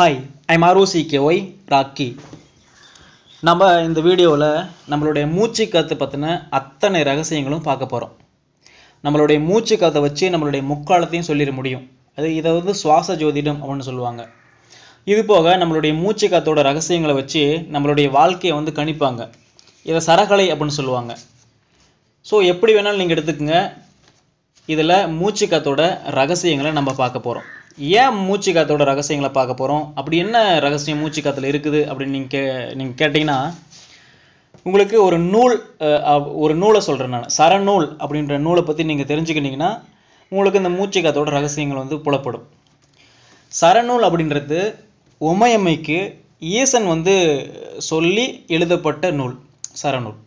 hi I'm ஆர்ஓசிகேஒய் rakhi நம்ம இந்த வீடியோவில் நம்மளுடைய மூச்சு காற்று பற்றின அத்தனை ரகசியங்களும் பார்க்க போகிறோம் நம்மளுடைய மூச்சு காற்றை வச்சு நம்மளுடைய முக்காலத்தையும் சொல்லிட முடியும் அது இதை வந்து சுவாச ஜோதிடம் அப்படின்னு சொல்லுவாங்க இது போக நம்மளுடைய மூச்சு காத்தோட ரகசியங்களை வச்சு நம்மளுடைய வாழ்க்கையை வந்து கணிப்பாங்க இதை சரகலை அப்படின்னு சொல்லுவாங்க ஸோ எப்படி வேணாலும் நீங்கள் எடுத்துக்கோங்க இதில் மூச்சு காத்தோட ரகசியங்களை நம்ம பார்க்க போகிறோம் ஏன் மூச்சு காத்தோட ரகசியங்களை பார்க்க போகிறோம் அப்படி என்ன ரகசியம் மூச்சு காத்தில் இருக்குது அப்படின்னு நீங்கள் கே நீங்கள் கேட்டிங்கன்னா உங்களுக்கு ஒரு நூல் ஒரு நூலை சொல்கிறேன் நான் சரநூல் அப்படின்ற நூலை பற்றி நீங்கள் தெரிஞ்சுக்கிட்டீங்கன்னா உங்களுக்கு இந்த மூச்சு காத்தோட ரகசியங்கள் வந்து புலப்படும் சரநூல் அப்படின்றது உமையம்மைக்கு ஈசன் வந்து சொல்லி எழுதப்பட்ட நூல் சரநூல்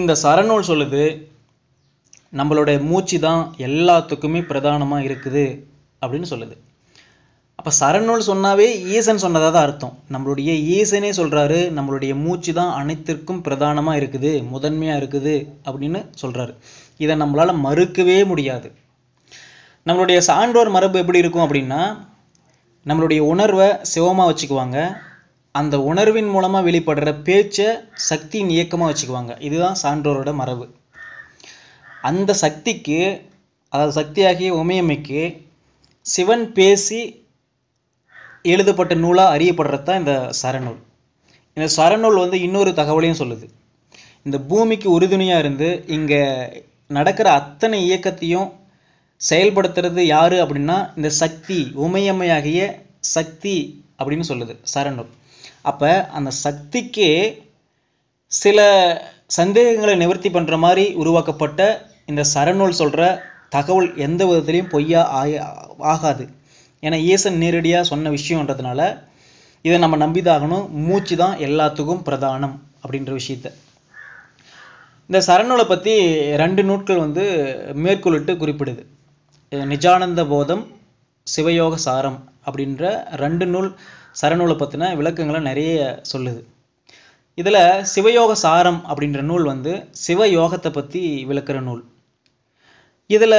இந்த சரநூல் சொல்லுது நம்மளுடைய மூச்சு தான் எல்லாத்துக்குமே பிரதானமாக இருக்குது அப்படின்னு சொல்லுது அப்போ சரணூல் சொன்னாவே ஈசன் சொன்னதாக தான் அர்த்தம் நம்மளுடைய ஈசனே சொல்கிறாரு நம்மளுடைய மூச்சு தான் அனைத்திற்கும் பிரதானமாக இருக்குது முதன்மையாக இருக்குது அப்படின்னு சொல்கிறாரு இதை நம்மளால் மறுக்கவே முடியாது நம்மளுடைய சான்றோர் மரபு எப்படி இருக்கும் அப்படின்னா நம்மளுடைய உணர்வை சிவமாக வச்சுக்குவாங்க அந்த உணர்வின் மூலமாக வெளிப்படுற பேச்சை சக்தியின் இயக்கமாக வச்சுக்குவாங்க இதுதான் சான்றோரோட மரபு அந்த சக்திக்கு அதாவது சக்தியாகிய உமையம்மைக்கு சிவன் பேசி எழுதப்பட்ட நூலாக அறியப்படுறது தான் இந்த சரணூல் இந்த சரணூல் வந்து இன்னொரு தகவலையும் சொல்லுது இந்த பூமிக்கு உறுதுணையாக இருந்து இங்கே நடக்கிற அத்தனை இயக்கத்தையும் செயல்படுத்துறது யார் அப்படின்னா இந்த சக்தி உமையம்மையாகிய சக்தி அப்படின்னு சொல்லுது சரணூல் அப்போ அந்த சக்திக்கே சில சந்தேகங்களை நிவர்த்தி பண்ணுற மாதிரி உருவாக்கப்பட்ட இந்த சரணூல் சொல்கிற தகவல் எந்த விதத்துலேயும் பொய்யா ஆகாது ஏன்னா ஈசன் நேரடியாக சொன்ன விஷயன்றதுனால இதை நம்ம நம்பிதாகணும் மூச்சு தான் எல்லாத்துக்கும் பிரதானம் அப்படின்ற விஷயத்த இந்த சரணூலை பற்றி ரெண்டு நூட்கள் வந்து மேற்கொள்ளிட்டு குறிப்பிடுது நிஜானந்த போதம் சிவயோக சாரம் அப்படின்ற ரெண்டு நூல் சரணூலை பற்றின விளக்கங்களை நிறைய சொல்லுது இதில் சிவயோக சாரம் அப்படின்ற நூல் வந்து சிவயோகத்தை பற்றி விளக்குற நூல் இதில்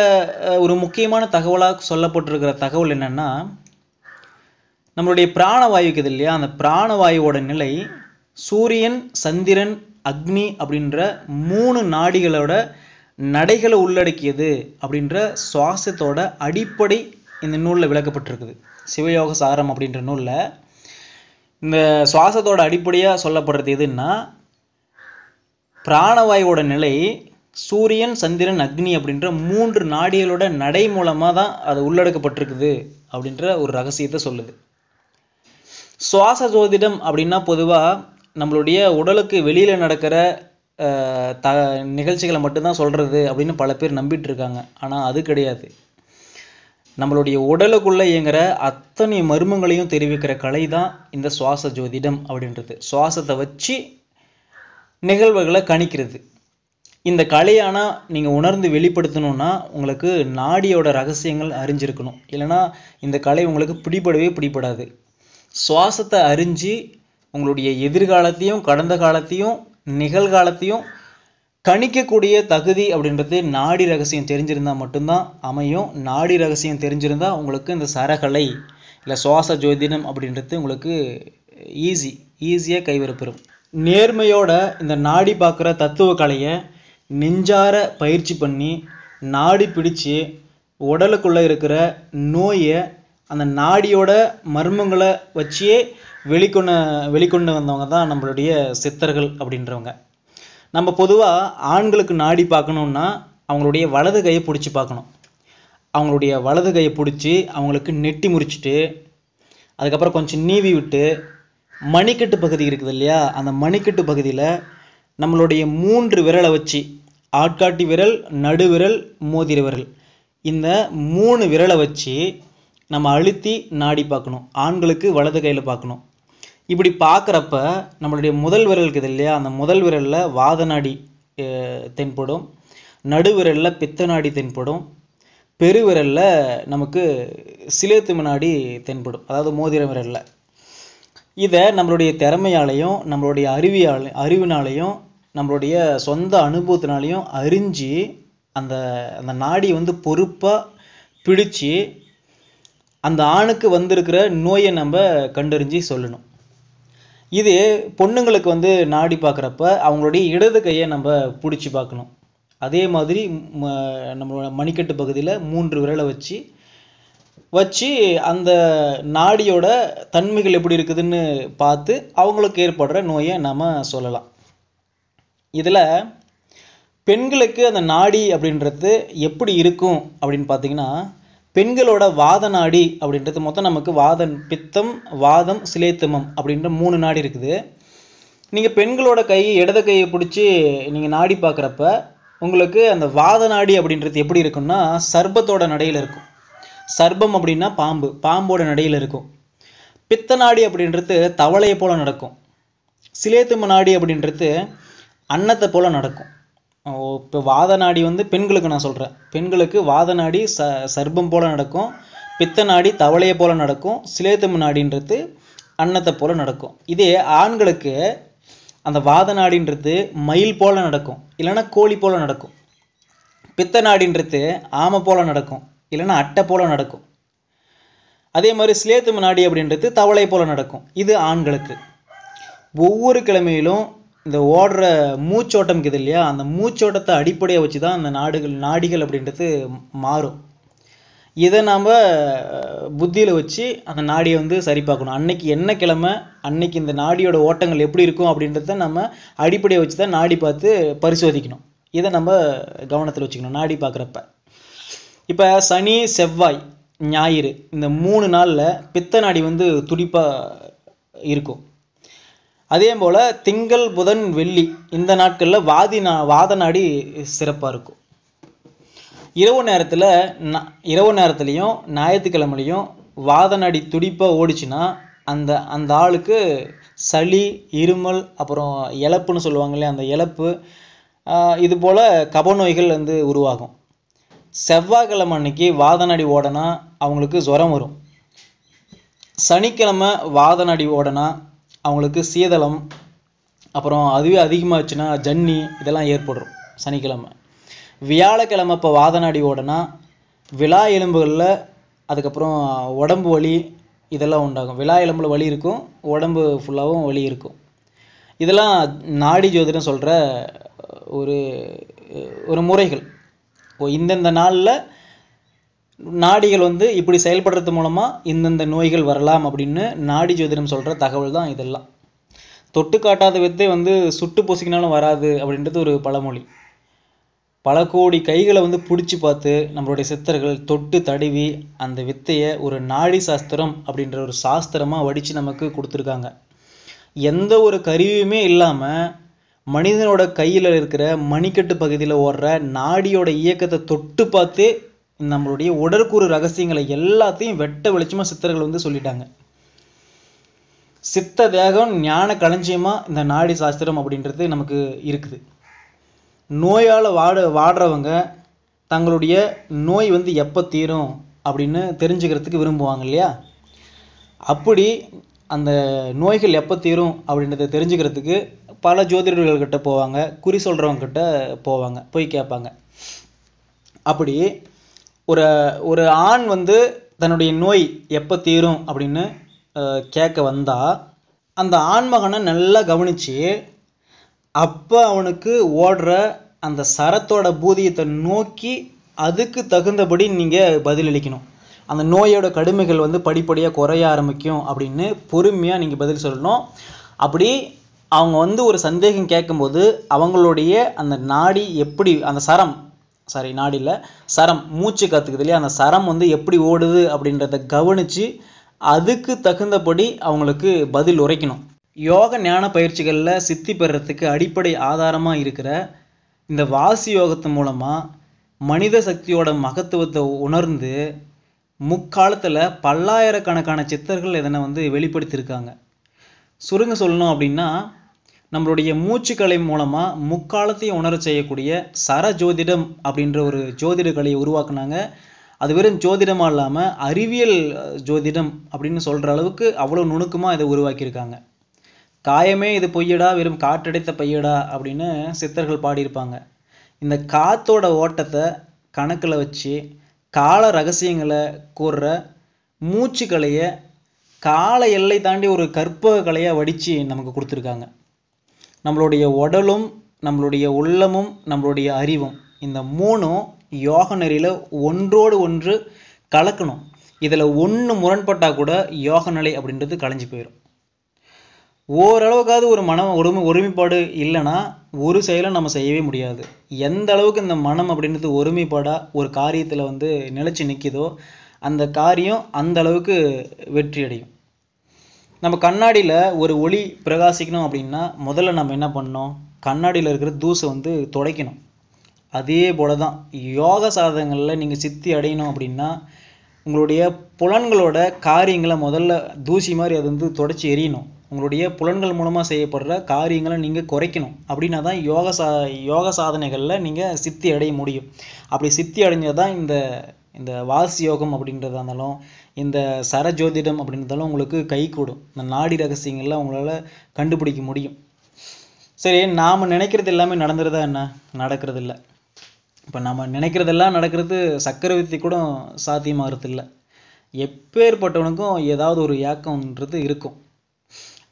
ஒரு முக்கியமான தகவலாக சொல்லப்பட்டிருக்கிற தகவல் என்னென்னா நம்மளுடைய பிராணவாயுக்கு இது இல்லையா அந்த பிராணவாயுவோட நிலை சூரியன் சந்திரன் அக்னி அப்படின்ற மூணு நாடிகளோட நடைகளை உள்ளடக்கியது அப்படின்ற சுவாசத்தோட அடிப்படை இந்த நூலில் விளக்கப்பட்டிருக்குது சிவயோக சாரம் அப்படின்ற நூலில் இந்த சுவாசத்தோட அடிப்படையாக சொல்லப்படுறது எதுன்னா பிராணவாயுவோட நிலை சூரியன் சந்திரன் அக்னி அப்படின்ற மூன்று நாடிகளோட நடை மூலமாக தான் அது உள்ளடக்கப்பட்டிருக்குது அப்படின்ற ஒரு ரகசியத்தை சொல்லுது சுவாச ஜோதிடம் அப்படின்னா பொதுவாக நம்மளுடைய உடலுக்கு வெளியில் நடக்கிற த நிகழ்ச்சிகளை மட்டும்தான் சொல்கிறது அப்படின்னு பல பேர் நம்பிட்டு இருக்காங்க ஆனால் அது கிடையாது நம்மளுடைய உடலுக்குள்ளே இயங்குற அத்தனை மர்மங்களையும் தெரிவிக்கிற கலை தான் இந்த சுவாச ஜோதிடம் அப்படின்றது சுவாசத்தை வச்சு நிகழ்வுகளை கணிக்கிறது இந்த கலையானால் நீங்கள் உணர்ந்து வெளிப்படுத்தணும்னா உங்களுக்கு நாடியோட ரகசியங்கள் அறிஞ்சிருக்கணும் இல்லைனா இந்த கலை உங்களுக்கு பிடிபடவே பிடிபடாது சுவாசத்தை அறிஞ்சு உங்களுடைய எதிர்காலத்தையும் கடந்த காலத்தையும் நிகழ்காலத்தையும் கணிக்கக்கூடிய தகுதி அப்படின்றது நாடி ரகசியம் தெரிஞ்சிருந்தால் மட்டும்தான் அமையும் நாடி ரகசியம் தெரிஞ்சிருந்தால் உங்களுக்கு இந்த சரகலை இல்லை சுவாச ஜோதிடம் அப்படின்றது உங்களுக்கு ஈஸி ஈஸியாக கைவரப்பெறும் நேர்மையோட இந்த நாடி பார்க்குற தத்துவ கலையை நெஞ்சார பயிற்சி பண்ணி நாடி பிடிச்சு உடலுக்குள்ளே இருக்கிற நோயை அந்த நாடியோட மர்மங்களை வச்சே வெளிக்கொண்டு வெளிக்கொண்டு வந்தவங்க தான் நம்மளுடைய சித்தர்கள் அப்படின்றவங்க நம்ம பொதுவாக ஆண்களுக்கு நாடி பார்க்கணுன்னா அவங்களுடைய வலது கையை பிடிச்சி பார்க்கணும் அவங்களுடைய வலது கையை பிடிச்சி அவங்களுக்கு நெட்டி முறிச்சிட்டு அதுக்கப்புறம் கொஞ்சம் நீவி விட்டு மணிக்கட்டு பகுதி இருக்குது இல்லையா அந்த மணிக்கட்டு பகுதியில் நம்மளுடைய மூன்று விரலை வச்சு ஆட்காட்டி விரல் நடுவிரல் மோதிர விரல் இந்த மூணு விரலை வச்சு நம்ம அழுத்தி நாடி பார்க்கணும் ஆண்களுக்கு வலது கையில் பார்க்கணும் இப்படி பார்க்குறப்ப நம்மளுடைய முதல் விரல் இருக்குது இல்லையா அந்த முதல் விரலில் வாத நாடி தென்படும் நடுவிரலில் பித்த நாடி தென்படும் பெருவிரலில் நமக்கு சிலேத்தும நாடி தென்படும் அதாவது மோதிர விரலில் இதை நம்மளுடைய திறமையாலையும் நம்மளுடைய அறிவியால் அறிவினாலையும் நம்மளுடைய சொந்த அனுபவத்தினாலையும் அறிஞ்சு அந்த அந்த நாடி வந்து பொறுப்பாக பிடிச்சு அந்த ஆணுக்கு வந்திருக்கிற நோயை நம்ம கண்டறிஞ்சு சொல்லணும் இது பொண்ணுங்களுக்கு வந்து நாடி பார்க்குறப்ப அவங்களுடைய இடது கையை நம்ம பிடிச்சி பார்க்கணும் அதே மாதிரி நம்மளோட மணிக்கட்டு பகுதியில் மூன்று விரலை வச்சு வச்சு அந்த நாடியோட தன்மைகள் எப்படி இருக்குதுன்னு பார்த்து அவங்களுக்கு ஏற்படுற நோயை நாம் சொல்லலாம் இதில் பெண்களுக்கு அந்த நாடி அப்படின்றது எப்படி இருக்கும் அப்படின்னு பார்த்தீங்கன்னா பெண்களோட வாத நாடி அப்படின்றது மொத்தம் நமக்கு வாதம் பித்தம் வாதம் சிலேத்தமம் அப்படின்ற மூணு நாடி இருக்குது நீங்கள் பெண்களோட கை இடது கையை பிடிச்சி நீங்கள் நாடி பார்க்குறப்ப உங்களுக்கு அந்த வாத நாடி அப்படின்றது எப்படி இருக்கும்னா சர்பத்தோட நடையில் இருக்கும் சர்பம் அப்படின்னா பாம்பு பாம்போட நடையில் இருக்கும் பித்த நாடி அப்படின்றது தவளையை போல் நடக்கும் சிலேத்தும நாடி அப்படின்றது அன்னத்தை போல் நடக்கும் இப்போ வாத நாடி வந்து பெண்களுக்கு நான் சொல்கிறேன் பெண்களுக்கு வாத நாடி ச சர்ப்பம் போல் நடக்கும் பித்த நாடி தவளையை போல் நடக்கும் சிலேத்தம்பு நாடின்றது அன்னத்தை போல் நடக்கும் இதே ஆண்களுக்கு அந்த வாத நாடின்றது மயில் போல் நடக்கும் இல்லைன்னா கோழி போல் நடக்கும் பித்த நாடின்றது ஆமை போல் நடக்கும் இல்லைன்னா அட்டை போல் நடக்கும் அதே மாதிரி சிலேத்தம்பு நாடி அப்படின்றது தவளை போல் நடக்கும் இது ஆண்களுக்கு ஒவ்வொரு கிழமையிலும் இந்த ஓடுற மூச்சோட்டம் இருக்குது இல்லையா அந்த மூச்சோட்டத்தை அடிப்படையாக வச்சு தான் அந்த நாடுகள் நாடிகள் அப்படின்றது மாறும் இதை நாம் புத்தியில் வச்சு அந்த நாடியை வந்து சரி பார்க்கணும் அன்னைக்கு என்ன கிழமை அன்னைக்கு இந்த நாடியோட ஓட்டங்கள் எப்படி இருக்கும் அப்படின்றத நம்ம அடிப்படையை வச்சு தான் நாடி பார்த்து பரிசோதிக்கணும் இதை நம்ம கவனத்தில் வச்சுக்கணும் நாடி பார்க்குறப்ப இப்போ சனி செவ்வாய் ஞாயிறு இந்த மூணு நாளில் பித்த நாடி வந்து துடிப்பாக இருக்கும் அதே போல் திங்கள் புதன் வெள்ளி இந்த நாட்களில் வாதி நா வாத நாடி சிறப்பாக இருக்கும் இரவு நேரத்தில் ந இரவு நேரத்துலேயும் ஞாயிற்றுக்கிழமையும் வாத நாடி துடிப்பாக ஓடிச்சுன்னா அந்த அந்த ஆளுக்கு சளி இருமல் அப்புறம் இழப்புன்னு சொல்லுவாங்களே அந்த இழப்பு இது போல் கப நோய்கள் வந்து உருவாகும் செவ்வாய்க்கிழமை அன்னைக்கு வாதநடி ஓடனா அவங்களுக்கு ஜுரம் வரும் சனிக்கிழமை வாதநடி ஓடனா அவங்களுக்கு சீதளம் அப்புறம் அதுவே அதிகமாகச்சுன்னா ஜன்னி இதெல்லாம் ஏற்படுறோம் சனிக்கிழமை வியாழக்கிழமை இப்போ வாதநாடி ஓடனா விழா எலும்புகளில் அதுக்கப்புறம் உடம்பு வலி இதெல்லாம் உண்டாகும் விழா எலும்பில் வலி இருக்கும் உடம்பு ஃபுல்லாகவும் வலி இருக்கும் இதெல்லாம் நாடி ஜோதிடம் சொல்கிற ஒரு ஒரு முறைகள் இந்தந்த நாளில் நாடிகள் வந்து இப்படி செயல்படுறது மூலமாக இந்தந்த நோய்கள் வரலாம் அப்படின்னு நாடி ஜோதிடம் சொல்கிற தகவல் தான் இதெல்லாம் தொட்டு காட்டாத வித்தை வந்து சுட்டு பொசுக்கினாலும் வராது அப்படின்றது ஒரு பழமொழி பல கோடி கைகளை வந்து பிடிச்சி பார்த்து நம்மளுடைய சித்தர்கள் தொட்டு தடவி அந்த வித்தையை ஒரு நாடி சாஸ்திரம் அப்படின்ற ஒரு சாஸ்திரமாக வடித்து நமக்கு கொடுத்துருக்காங்க எந்த ஒரு கருவியுமே இல்லாமல் மனிதனோட கையில் இருக்கிற மணிக்கட்டு பகுதியில் ஓடுற நாடியோட இயக்கத்தை தொட்டு பார்த்து நம்மளுடைய உடற்கூறு ரகசியங்களை எல்லாத்தையும் வெட்ட வெளிச்சமாக சித்தர்கள் வந்து சொல்லிட்டாங்க சித்த தேகம் ஞான களஞ்சியமாக இந்த நாடி சாஸ்திரம் அப்படின்றது நமக்கு இருக்குது நோயால் வாட வாடுறவங்க தங்களுடைய நோய் வந்து எப்போ தீரும் அப்படின்னு தெரிஞ்சுக்கிறதுக்கு விரும்புவாங்க இல்லையா அப்படி அந்த நோய்கள் எப்போ தீரும் அப்படின்றத தெரிஞ்சுக்கிறதுக்கு பல ஜோதிடர்கள்கிட்ட போவாங்க குறி சொல்கிறவங்கக்கிட்ட போவாங்க போய் கேட்பாங்க அப்படி ஒரு ஒரு ஆண் வந்து தன்னுடைய நோய் எப்போ தீரும் அப்படின்னு கேட்க வந்தால் அந்த ஆண்மகனை நல்லா கவனித்து அப்போ அவனுக்கு ஓடுற அந்த சரத்தோட பூதியத்தை நோக்கி அதுக்கு தகுந்தபடி நீங்கள் பதிலளிக்கணும் அந்த நோயோட கடுமைகள் வந்து படிப்படியாக குறைய ஆரம்பிக்கும் அப்படின்னு பொறுமையாக நீங்கள் பதில் சொல்லணும் அப்படி அவங்க வந்து ஒரு சந்தேகம் கேட்கும்போது அவங்களுடைய அந்த நாடி எப்படி அந்த சரம் சாரி நாடி இல்லை சரம் மூச்சு கற்றுக்குது இல்லையா அந்த சரம் வந்து எப்படி ஓடுது அப்படின்றத கவனித்து அதுக்கு தகுந்தபடி அவங்களுக்கு பதில் உரைக்கணும் யோக ஞான பயிற்சிகளில் சித்தி பெறத்துக்கு அடிப்படை ஆதாரமாக இருக்கிற இந்த வாசி யோகத்து மூலமாக மனித சக்தியோட மகத்துவத்தை உணர்ந்து முக்காலத்தில் பல்லாயிரக்கணக்கான சித்தர்கள் இதனை வந்து வெளிப்படுத்தியிருக்காங்க சுருங்க சொல்லணும் அப்படின்னா நம்மளுடைய மூச்சுக்கலை மூலமாக முக்காலத்தை உணர செய்யக்கூடிய சர ஜோதிடம் அப்படின்ற ஒரு ஜோதிட கலையை உருவாக்குனாங்க அது வெறும் ஜோதிடமாக இல்லாமல் அறிவியல் ஜோதிடம் அப்படின்னு சொல்கிற அளவுக்கு அவ்வளோ நுணுக்கமாக இதை உருவாக்கியிருக்காங்க காயமே இது பொய்யடா வெறும் காற்றடைத்த பையடா அப்படின்னு சித்தர்கள் பாடியிருப்பாங்க இந்த காத்தோட ஓட்டத்தை கணக்கில் வச்சு கால ரகசியங்களை கூறுற மூச்சுக்கலையை கால எல்லை தாண்டி ஒரு கற்பக கலையாக வடித்து நமக்கு கொடுத்துருக்காங்க நம்மளுடைய உடலும் நம்மளுடைய உள்ளமும் நம்மளுடைய அறிவும் இந்த மூணும் யோக நெறியில் ஒன்றோடு ஒன்று கலக்கணும் இதில் ஒன்று முரண்பட்டால் கூட யோக நிலை அப்படின்றது கலைஞ்சு போயிடும் ஓரளவுக்காவது ஒரு மனம் ஒருமை ஒருமைப்பாடு இல்லைன்னா ஒரு செயலும் நம்ம செய்யவே முடியாது எந்த அளவுக்கு இந்த மனம் அப்படின்றது ஒருமைப்பாடாக ஒரு காரியத்தில் வந்து நிலச்சி நிற்கிதோ அந்த காரியம் அந்த அளவுக்கு வெற்றி அடையும் நம்ம கண்ணாடியில் ஒரு ஒளி பிரகாசிக்கணும் அப்படின்னா முதல்ல நம்ம என்ன பண்ணோம் கண்ணாடியில் இருக்கிற தூசை வந்து துடைக்கணும் அதே போல தான் யோக சாதகங்களில் நீங்கள் சித்தி அடையணும் அப்படின்னா உங்களுடைய புலன்களோட காரியங்களை முதல்ல தூசி மாதிரி அது வந்து தொடச்சி எரியணும் உங்களுடைய புலன்கள் மூலமாக செய்யப்படுற காரியங்களை நீங்கள் குறைக்கணும் அப்படின்னா தான் யோக சா யோக சாதனைகளில் நீங்கள் சித்தி அடைய முடியும் அப்படி சித்தி அடைஞ்சால் தான் இந்த இந்த வாசி யோகம் அப்படின்றதா இருந்தாலும் இந்த சரஜோதிடம் அப்படின்றதால உங்களுக்கு கை கூடும் இந்த நாடி ரகசியங்கள்லாம் உங்களால் கண்டுபிடிக்க முடியும் சரி நாம் நினைக்கிறது எல்லாமே நடந்துருதா என்ன நடக்கிறது இல்லை இப்போ நம்ம நினைக்கிறதெல்லாம் நடக்கிறது சக்கரவர்த்தி கூட சாத்தியமாகிறது இல்லை எப்பேற்பட்டவனுக்கும் ஏதாவது ஒரு ஏக்கம்ன்றது இருக்கும்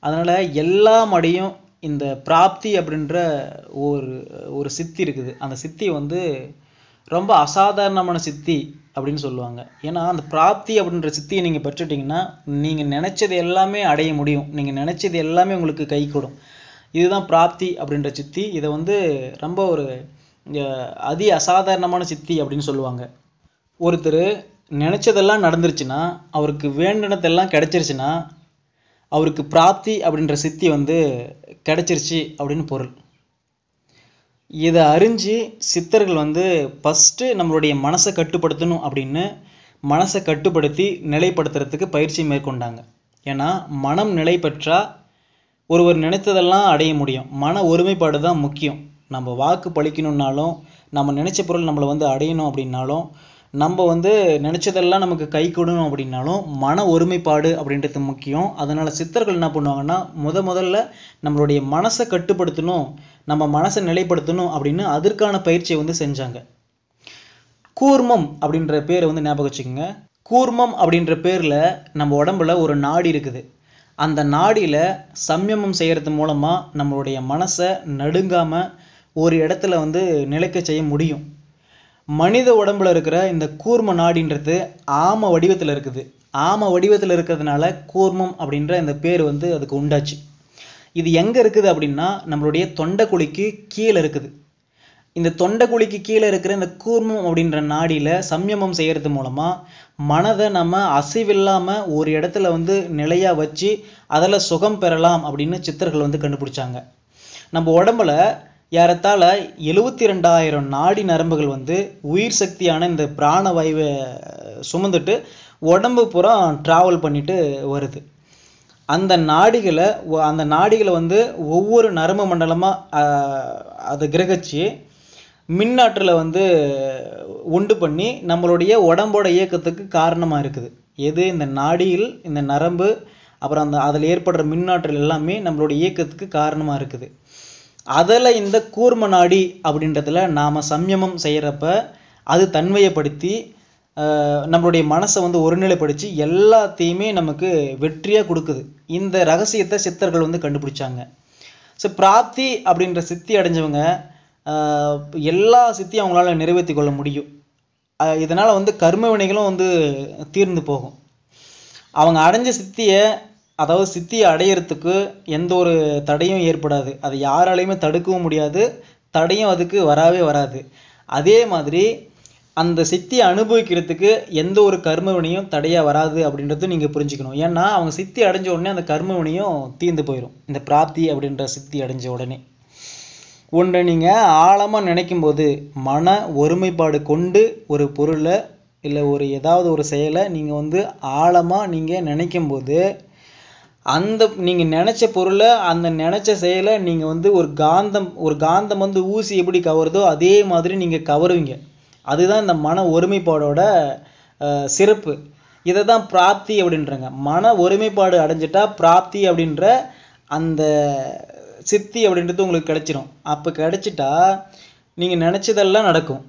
அதனால் எல்லா மடையும் இந்த பிராப்தி அப்படின்ற ஒரு ஒரு சித்தி இருக்குது அந்த சித்தி வந்து ரொம்ப அசாதாரணமான சித்தி அப்படின்னு சொல்லுவாங்க ஏன்னா அந்த பிராப்தி அப்படின்ற சித்தியை நீங்கள் பெற்றுட்டிங்கன்னா நீங்கள் நினச்சது எல்லாமே அடைய முடியும் நீங்கள் நினச்சது எல்லாமே உங்களுக்கு கை கூடும் இதுதான் பிராப்தி அப்படின்ற சித்தி இதை வந்து ரொம்ப ஒரு அதி அசாதாரணமான சித்தி அப்படின்னு சொல்லுவாங்க ஒருத்தர் நினச்சதெல்லாம் நடந்துருச்சுன்னா அவருக்கு வேண்டினதெல்லாம் கிடச்சிருச்சுன்னா அவருக்கு பிராப்தி அப்படின்ற சித்தி வந்து கிடச்சிருச்சு அப்படின்னு பொருள் இதை அறிஞ்சு சித்தர்கள் வந்து ஃபஸ்ட்டு நம்மளுடைய மனசை கட்டுப்படுத்தணும் அப்படின்னு மனசை கட்டுப்படுத்தி நிலைப்படுத்துறதுக்கு பயிற்சி மேற்கொண்டாங்க ஏன்னா மனம் நிலை பெற்றால் ஒருவர் நினைத்ததெல்லாம் அடைய முடியும் மன ஒருமைப்பாடு தான் முக்கியம் நம்ம வாக்கு பழிக்கணுன்னாலும் நம்ம நினச்ச பொருள் நம்மளை வந்து அடையணும் அப்படின்னாலும் நம்ம வந்து நினச்சதெல்லாம் நமக்கு கை கொடுணும் அப்படின்னாலும் மன ஒருமைப்பாடு அப்படின்றது முக்கியம் அதனால் சித்தர்கள் என்ன பண்ணுவாங்கன்னா முத முதல்ல நம்மளுடைய மனசை கட்டுப்படுத்தணும் நம்ம மனசை நிலைப்படுத்தணும் அப்படின்னு அதற்கான பயிற்சியை வந்து செஞ்சாங்க கூர்மம் அப்படின்ற பேரை வந்து ஞாபகம் வச்சுக்கோங்க கூர்மம் அப்படின்ற பேரில் நம்ம உடம்புல ஒரு நாடி இருக்குது அந்த நாடியில் சம்யமம் செய்கிறது மூலமாக நம்மளுடைய மனசை நடுங்காமல் ஒரு இடத்துல வந்து நிலைக்க செய்ய முடியும் மனித உடம்புல இருக்கிற இந்த கூர்ம நாடின்றது ஆம வடிவத்தில் இருக்குது ஆம வடிவத்தில் இருக்கிறதுனால கூர்மம் அப்படின்ற இந்த பேர் வந்து அதுக்கு உண்டாச்சு இது எங்கே இருக்குது அப்படின்னா நம்மளுடைய தொண்டைக்குழிக்கு கீழே இருக்குது இந்த தொண்டைக்குழிக்கு கீழே இருக்கிற இந்த கூர்மம் அப்படின்ற நாடியில் சம்யமம் செய்கிறது மூலமாக மனதை நம்ம அசைவில்லாமல் ஒரு இடத்துல வந்து நிலையாக வச்சு அதில் சுகம் பெறலாம் அப்படின்னு சித்தர்கள் வந்து கண்டுபிடிச்சாங்க நம்ம உடம்புல ஏறத்தாழ எழுவத்தி ரெண்டாயிரம் நாடி நரம்புகள் வந்து உயிர் சக்தியான இந்த பிராண வாயுவை சுமந்துட்டு உடம்பு புறம் ட்ராவல் பண்ணிட்டு வருது அந்த நாடிகளை அந்த நாடிகளை வந்து ஒவ்வொரு நரம மண்டலமாக அதை கிரகிச்சு மின்னாற்றில் வந்து உண்டு பண்ணி நம்மளுடைய உடம்போட இயக்கத்துக்கு காரணமாக இருக்குது எது இந்த நாடியில் இந்த நரம்பு அப்புறம் அந்த அதில் ஏற்படுற மின்னாற்றல் எல்லாமே நம்மளுடைய இயக்கத்துக்கு காரணமாக இருக்குது அதில் இந்த கூர்ம நாடி அப்படின்றதுல நாம் சம்யமம் செய்கிறப்ப அது தன்மையப்படுத்தி நம்மளுடைய மனசை வந்து ஒருநிலைப்படுத்தி எல்லாத்தையுமே நமக்கு வெற்றியாக கொடுக்குது இந்த ரகசியத்தை சித்தர்கள் வந்து கண்டுபிடிச்சாங்க ஸோ பிராப்தி அப்படின்ற சித்தி அடைஞ்சவங்க எல்லா சித்தியும் அவங்களால நிறைவேற்றி கொள்ள முடியும் இதனால் வந்து கர்ம வினைகளும் வந்து தீர்ந்து போகும் அவங்க அடைஞ்ச சித்தியை அதாவது சித்தியை அடையிறதுக்கு எந்த ஒரு தடையும் ஏற்படாது அதை யாராலையுமே தடுக்கவும் முடியாது தடையும் அதுக்கு வரவே வராது அதே மாதிரி அந்த சித்தியை அனுபவிக்கிறதுக்கு எந்த ஒரு கர்மவினையும் தடையாக வராது அப்படின்றதும் நீங்கள் புரிஞ்சுக்கணும் ஏன்னா அவங்க சித்தி அடைஞ்ச உடனே அந்த கர்மவினையும் தீர்ந்து போயிடும் இந்த பிராப்தி அப்படின்ற சித்தி அடைஞ்ச உடனே ஒன்று நீங்கள் ஆழமாக நினைக்கும் போது மன ஒருமைப்பாடு கொண்டு ஒரு பொருளை இல்லை ஒரு ஏதாவது ஒரு செயலை நீங்கள் வந்து ஆழமாக நீங்கள் நினைக்கும் போது அந்த நீங்கள் நினச்ச பொருளை அந்த நினச்ச செயலை நீங்கள் வந்து ஒரு காந்தம் ஒரு காந்தம் வந்து ஊசி எப்படி கவருதோ அதே மாதிரி நீங்கள் கவருவீங்க அதுதான் இந்த மன ஒருமைப்பாடோட சிறப்பு இதை தான் பிராப்தி அப்படின்றங்க மன ஒருமைப்பாடு அடைஞ்சிட்டா பிராப்தி அப்படின்ற அந்த சித்தி அப்படின்றது உங்களுக்கு கிடச்சிரும் அப்போ கிடைச்சிட்டா நீங்கள் நினச்சதெல்லாம் நடக்கும்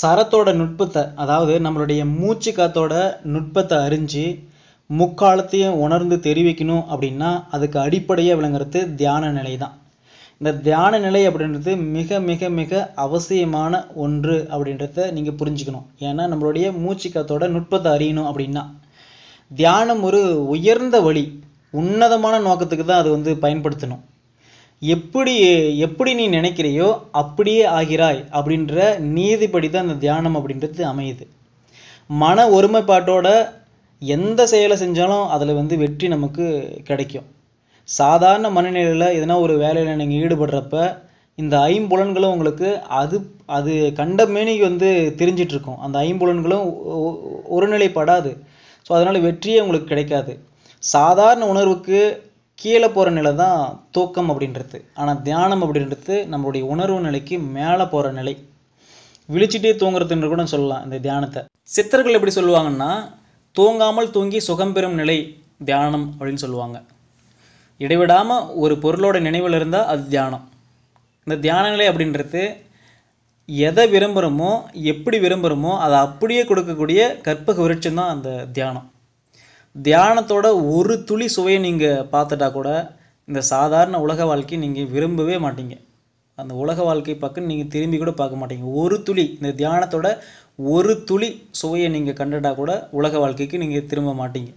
சரத்தோட நுட்பத்தை அதாவது நம்மளுடைய மூச்சு காத்தோட நுட்பத்தை அறிஞ்சு முக்காலத்தையும் உணர்ந்து தெரிவிக்கணும் அப்படின்னா அதுக்கு அடிப்படையாக விளங்குறது தியான நிலை தான் இந்த தியான நிலை அப்படின்றது மிக மிக மிக அவசியமான ஒன்று அப்படின்றத நீங்கள் புரிஞ்சுக்கணும் ஏன்னா நம்மளுடைய மூச்சு நுட்பத்தை அறியணும் அப்படின்னா தியானம் ஒரு உயர்ந்த வழி உன்னதமான நோக்கத்துக்கு தான் அது வந்து பயன்படுத்தணும் எப்படி எப்படி நீ நினைக்கிறையோ அப்படியே ஆகிறாய் அப்படின்ற நீதிப்படி தான் அந்த தியானம் அப்படின்றது அமையுது மன ஒருமைப்பாட்டோட எந்த செயலை செஞ்சாலும் அதில் வந்து வெற்றி நமக்கு கிடைக்கும் சாதாரண மனநிலையில் எதனா ஒரு வேலையில் நீங்கள் ஈடுபடுறப்ப இந்த ஐம்புலன்களும் உங்களுக்கு அது அது கண்ட மேனிக்கு வந்து தெரிஞ்சிட்ருக்கும் அந்த ஐம்புலன்களும் ஒருநிலைப்படாது ஸோ அதனால் வெற்றியே உங்களுக்கு கிடைக்காது சாதாரண உணர்வுக்கு கீழே போகிற நிலை தான் தூக்கம் அப்படின்றது ஆனால் தியானம் அப்படின்றது நம்மளுடைய உணர்வு நிலைக்கு மேலே போகிற நிலை விழிச்சிட்டே தூங்குறதுன்ற கூட சொல்லலாம் இந்த தியானத்தை சித்தர்கள் எப்படி சொல்லுவாங்கன்னா தூங்காமல் தூங்கி சுகம் பெறும் நிலை தியானம் அப்படின்னு சொல்லுவாங்க இடைவிடாமல் ஒரு பொருளோட நினைவில் இருந்தால் அது தியானம் இந்த தியானங்களே அப்படின்றது எதை விரும்புகிறோமோ எப்படி விரும்புகிறோமோ அதை அப்படியே கொடுக்கக்கூடிய கற்பக விருட்சம் தான் அந்த தியானம் தியானத்தோட ஒரு துளி சுவையை நீங்கள் பார்த்துட்டா கூட இந்த சாதாரண உலக வாழ்க்கையை நீங்கள் விரும்பவே மாட்டீங்க அந்த உலக வாழ்க்கை பக்கம் நீங்கள் திரும்பி கூட பார்க்க மாட்டீங்க ஒரு துளி இந்த தியானத்தோட ஒரு துளி சுவையை நீங்கள் கண்டுட்டா கூட உலக வாழ்க்கைக்கு நீங்கள் திரும்ப மாட்டீங்க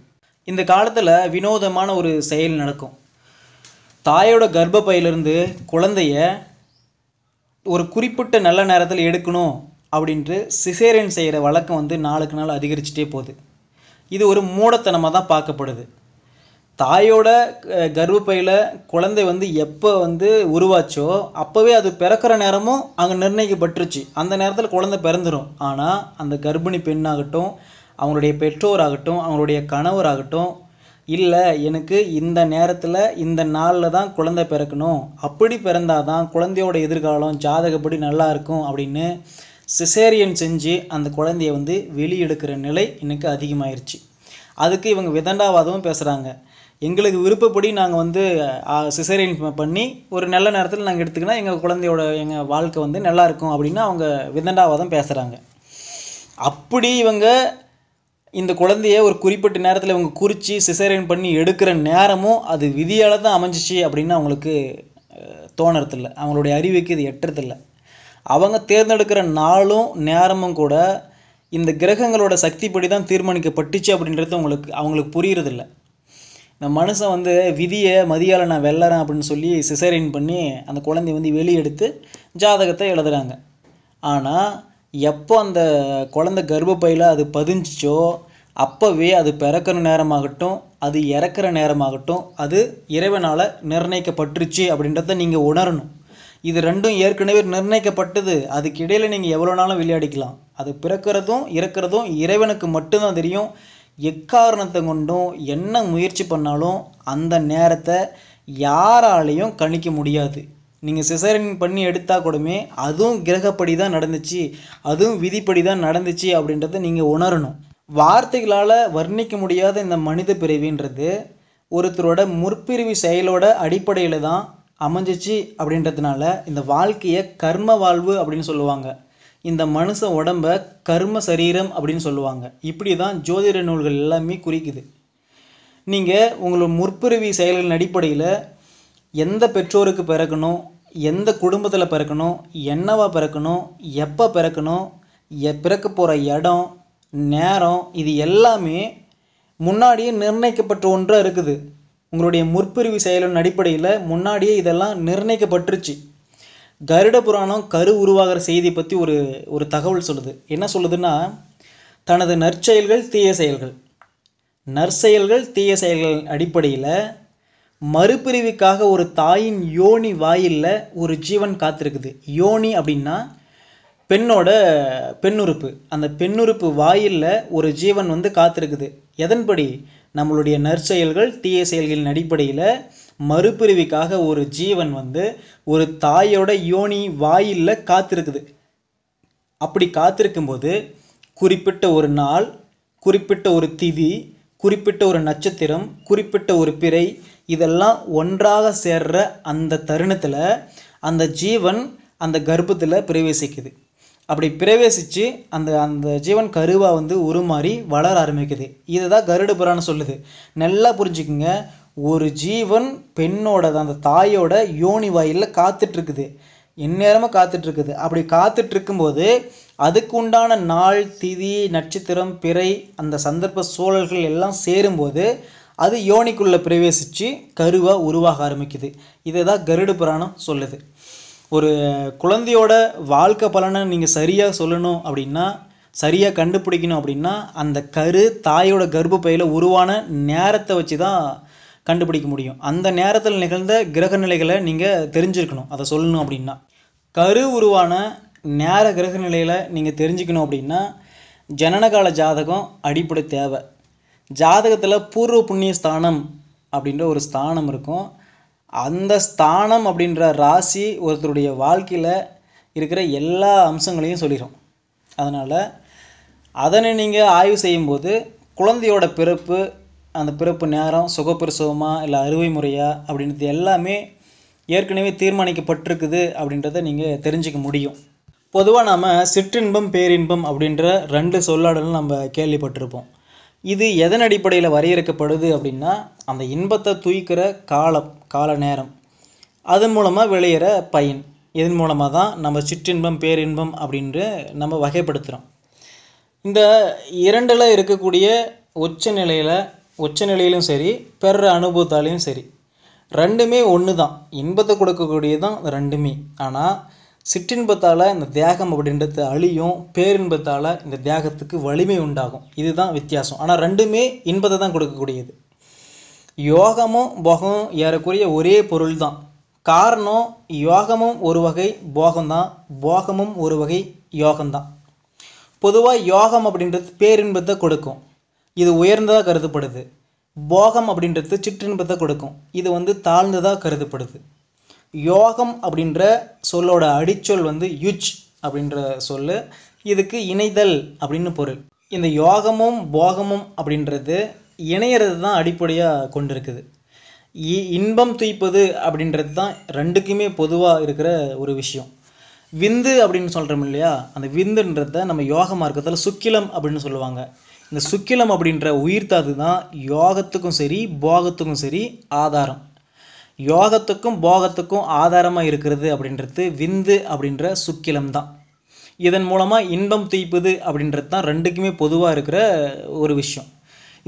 இந்த காலத்தில் வினோதமான ஒரு செயல் நடக்கும் தாயோட கர்ப்பப்பையிலிருந்து குழந்தைய ஒரு குறிப்பிட்ட நல்ல நேரத்தில் எடுக்கணும் அப்படின்ட்டு சிசேரியன் செய்கிற வழக்கம் வந்து நாளுக்கு நாள் அதிகரிச்சுட்டே போகுது இது ஒரு மூடத்தனமாக தான் பார்க்கப்படுது தாயோட கர்ப்பப்பையில் குழந்தை வந்து எப்போ வந்து உருவாச்சோ அப்போவே அது பிறக்கிற நேரமும் அங்கே நிர்ணயிக்கப்பட்டுருச்சு அந்த நேரத்தில் குழந்தை பிறந்துடும் ஆனால் அந்த கர்ப்பிணி பெண்ணாகட்டும் அவங்களுடைய பெற்றோராகட்டும் அவங்களுடைய கணவராகட்டும் இல்லை எனக்கு இந்த நேரத்தில் இந்த நாளில் தான் குழந்தை பிறக்கணும் அப்படி பிறந்தால் தான் குழந்தையோட எதிர்காலம் ஜாதகப்படி நல்லா இருக்கும் அப்படின்னு சிசேரியன் செஞ்சு அந்த குழந்தைய வந்து வெளியெடுக்கிற நிலை இன்றைக்கி அதிகமாயிருச்சு அதுக்கு இவங்க விதண்டாவாதமும் பேசுகிறாங்க எங்களுக்கு விருப்பப்படி நாங்கள் வந்து சிசேரியன் பண்ணி ஒரு நல்ல நேரத்தில் நாங்கள் எடுத்துக்கினா எங்கள் குழந்தையோட எங்கள் வாழ்க்கை வந்து நல்லாயிருக்கும் அப்படின்னு அவங்க விதண்டாவாதம் பேசுகிறாங்க அப்படி இவங்க இந்த குழந்தைய ஒரு குறிப்பிட்ட நேரத்தில் இவங்க குறித்து சிசேரியன் பண்ணி எடுக்கிற நேரமும் அது விதியால் தான் அமைஞ்சிச்சு அப்படின்னு அவங்களுக்கு தோணறதில்ல அவங்களுடைய அறிவுக்கு இது எட்டுறதில்லை அவங்க தேர்ந்தெடுக்கிற நாளும் நேரமும் கூட இந்த கிரகங்களோட சக்திப்படி தான் தீர்மானிக்கப்பட்டுச்சு அப்படின்றது உங்களுக்கு அவங்களுக்கு புரியறதில்ல இந்த மனுஷன் வந்து விதியை மதியால் நான் வெள்ளறேன் அப்படின்னு சொல்லி சிசேரியன் பண்ணி அந்த குழந்தைய வந்து வெளியெடுத்து ஜாதகத்தை எழுதுகிறாங்க ஆனால் எப்போ அந்த குழந்த கர்ப்பப்பையில் அது பதிஞ்சிச்சோ அப்போவே அது பிறக்கிற நேரமாகட்டும் அது இறக்குற நேரமாகட்டும் அது இறைவனால் நிர்ணயிக்கப்பட்டுருச்சு அப்படின்றத நீங்கள் உணரணும் இது ரெண்டும் ஏற்கனவே நிர்ணயிக்கப்பட்டது அதுக்கு இடையில் நீங்கள் எவ்வளோ நாளும் விளையாடிக்கலாம் அது பிறக்கிறதும் இறக்கிறதும் இறைவனுக்கு மட்டும்தான் தெரியும் எக்காரணத்தை கொண்டும் என்ன முயற்சி பண்ணாலும் அந்த நேரத்தை யாராலையும் கணிக்க முடியாது நீங்கள் சிசரின் பண்ணி எடுத்தால் கூடமே அதுவும் கிரகப்படி தான் நடந்துச்சு அதுவும் விதிப்படி தான் நடந்துச்சு அப்படின்றத நீங்கள் உணரணும் வார்த்தைகளால் வர்ணிக்க முடியாத இந்த மனித பிரிவின்றது ஒருத்தரோட முற்பிரிவு செயலோட அடிப்படையில் தான் அமைஞ்சிச்சு அப்படின்றதுனால இந்த வாழ்க்கையை கர்ம வாழ்வு அப்படின்னு சொல்லுவாங்க இந்த மனுஷ உடம்ப கர்ம சரீரம் அப்படின்னு சொல்லுவாங்க இப்படி தான் ஜோதிட நூல்கள் எல்லாமே குறிக்குது நீங்கள் உங்களோட முற்பிரிவி செயல்களின் அடிப்படையில் எந்த பெற்றோருக்கு பிறக்கணும் எந்த குடும்பத்தில் பிறக்கணும் என்னவா பிறக்கணும் எப்போ பிறக்கணும் எ பிறக்க போகிற இடம் நேரம் இது எல்லாமே முன்னாடியே நிர்ணயிக்கப்பட்ட ஒன்றாக இருக்குது உங்களுடைய முற்பிரிவு செயலின் அடிப்படையில் முன்னாடியே இதெல்லாம் நிர்ணயிக்கப்பட்டுருச்சு கருட புராணம் கரு உருவாகிற செய்தி பற்றி ஒரு ஒரு தகவல் சொல்லுது என்ன சொல்லுதுன்னா தனது நற்செயல்கள் தீய செயல்கள் நற்செயல்கள் தீய செயல்கள் அடிப்படையில் மறுபிரிவுக்காக ஒரு தாயின் யோனி வாயிலில் ஒரு ஜீவன் காத்திருக்குது யோனி அப்படின்னா பெண்ணோட பெண்ணுறுப்பு அந்த பெண்ணுறுப்பு வாயிலில் ஒரு ஜீவன் வந்து காத்திருக்குது எதன்படி நம்மளுடைய நற்செயல்கள் தீய செயல்களின் அடிப்படையில் மறுபிரிவுக்காக ஒரு ஜீவன் வந்து ஒரு தாயோட யோனி வாயிலில் காத்திருக்குது அப்படி காத்திருக்கும்போது குறிப்பிட்ட ஒரு நாள் குறிப்பிட்ட ஒரு திதி குறிப்பிட்ட ஒரு நட்சத்திரம் குறிப்பிட்ட ஒரு பிறை இதெல்லாம் ஒன்றாக சேர்ற அந்த தருணத்தில் அந்த ஜீவன் அந்த கர்ப்பத்தில் பிரவேசிக்குது அப்படி பிரவேசித்து அந்த அந்த ஜீவன் கருவாக வந்து உருமாறி வளர ஆரம்பிக்குது இதை தான் கருடு புறான்னு சொல்லுது நல்லா புரிஞ்சுக்குங்க ஒரு ஜீவன் பெண்ணோட அந்த தாயோட யோனி வாயில் காத்துட்ருக்குது எந்நேரமாக காத்துட்ருக்குது அப்படி காத்துட்ருக்கும்போது அதுக்கு உண்டான நாள் திதி நட்சத்திரம் பிறை அந்த சந்தர்ப்ப சூழல்கள் எல்லாம் சேரும்போது அது யோனிக்குள்ளே பிரவேசித்து கருவாக உருவாக ஆரம்பிக்குது இதை தான் கருடு புராணம் சொல்லுது ஒரு குழந்தையோட வாழ்க்கை பலனை நீங்கள் சரியாக சொல்லணும் அப்படின்னா சரியாக கண்டுபிடிக்கணும் அப்படின்னா அந்த கரு தாயோட கர்ப்பப்பையில் உருவான நேரத்தை வச்சு தான் கண்டுபிடிக்க முடியும் அந்த நேரத்தில் நிகழ்ந்த கிரக நிலைகளை நீங்கள் தெரிஞ்சிருக்கணும் அதை சொல்லணும் அப்படின்னா கரு உருவான நேர கிரக நிலையில் நீங்கள் தெரிஞ்சுக்கணும் அப்படின்னா ஜனனகால ஜாதகம் அடிப்படை தேவை ஜாதகத்தில் பூர்வ புண்ணிய ஸ்தானம் அப்படின்ற ஒரு ஸ்தானம் இருக்கும் அந்த ஸ்தானம் அப்படின்ற ராசி ஒருத்தருடைய வாழ்க்கையில் இருக்கிற எல்லா அம்சங்களையும் சொல்லிடும் அதனால் அதனை நீங்கள் ஆய்வு செய்யும்போது குழந்தையோட பிறப்பு அந்த பிறப்பு நேரம் சுகப்பிரசவமாக இல்லை அறுவை முறையாக அப்படின்றது எல்லாமே ஏற்கனவே தீர்மானிக்கப்பட்டிருக்குது அப்படின்றத நீங்கள் தெரிஞ்சிக்க முடியும் பொதுவாக நாம் சிற்றின்பம் பேரின்பம் அப்படின்ற ரெண்டு சொல்லாடலும் நம்ம கேள்விப்பட்டிருப்போம் இது எதன் அடிப்படையில் வரையறுக்கப்படுது அப்படின்னா அந்த இன்பத்தை தூய்க்கிற காலம் கால நேரம் அதன் மூலமாக விளையிற பயன் இதன் மூலமாக தான் நம்ம சிற்றின்பம் பேரின்பம் அப்படின்ற நம்ம வகைப்படுத்துகிறோம் இந்த இரண்டில் இருக்கக்கூடிய உச்ச நிலையில் உச்ச நிலையிலும் சரி பெற அனுபவத்தாலையும் சரி ரெண்டுமே ஒன்று தான் இன்பத்தை கொடுக்கக்கூடியது தான் ரெண்டுமே ஆனால் சிற்றின்பத்தால் இந்த தியாகம் அப்படின்றது அழியும் பேரின்பத்தால் இந்த தியாகத்துக்கு வலிமை உண்டாகும் இதுதான் வித்தியாசம் ஆனால் ரெண்டுமே இன்பத்தை தான் கொடுக்கக்கூடியது யோகமும் போகமும் ஏறக்குறைய ஒரே பொருள் தான் காரணம் யோகமும் ஒரு வகை போகம்தான் போகமும் ஒரு வகை யோகம்தான் பொதுவாக யோகம் அப்படின்றது பேரின்பத்தை கொடுக்கும் இது உயர்ந்ததாக கருதப்படுது போகம் அப்படின்றது சிற்றின்பத்தை கொடுக்கும் இது வந்து தாழ்ந்ததாக கருதப்படுது யோகம் அப்படின்ற சொல்லோட அடிச்சொல் வந்து யுஜ் அப்படின்ற சொல் இதுக்கு இணைதல் அப்படின்னு பொருள் இந்த யோகமும் போகமும் அப்படின்றது இணையிறது தான் அடிப்படையாக கொண்டிருக்குது இன்பம் துய்ப்பது அப்படின்றது தான் ரெண்டுக்குமே பொதுவாக இருக்கிற ஒரு விஷயம் விந்து அப்படின்னு சொல்கிறோம் இல்லையா அந்த விந்துன்றத நம்ம யோக மார்க்கத்தில் சுக்கிலம் அப்படின்னு சொல்லுவாங்க இந்த சுக்கிலம் அப்படின்ற உயிர்த்தாது தான் யோகத்துக்கும் சரி போகத்துக்கும் சரி ஆதாரம் யோகத்துக்கும் போகத்துக்கும் ஆதாரமாக இருக்கிறது அப்படின்றது விந்து அப்படின்ற சுக்கிலம் தான் இதன் மூலமாக இன்பம் தூய்ப்பது அப்படின்றது தான் ரெண்டுக்குமே பொதுவாக இருக்கிற ஒரு விஷயம்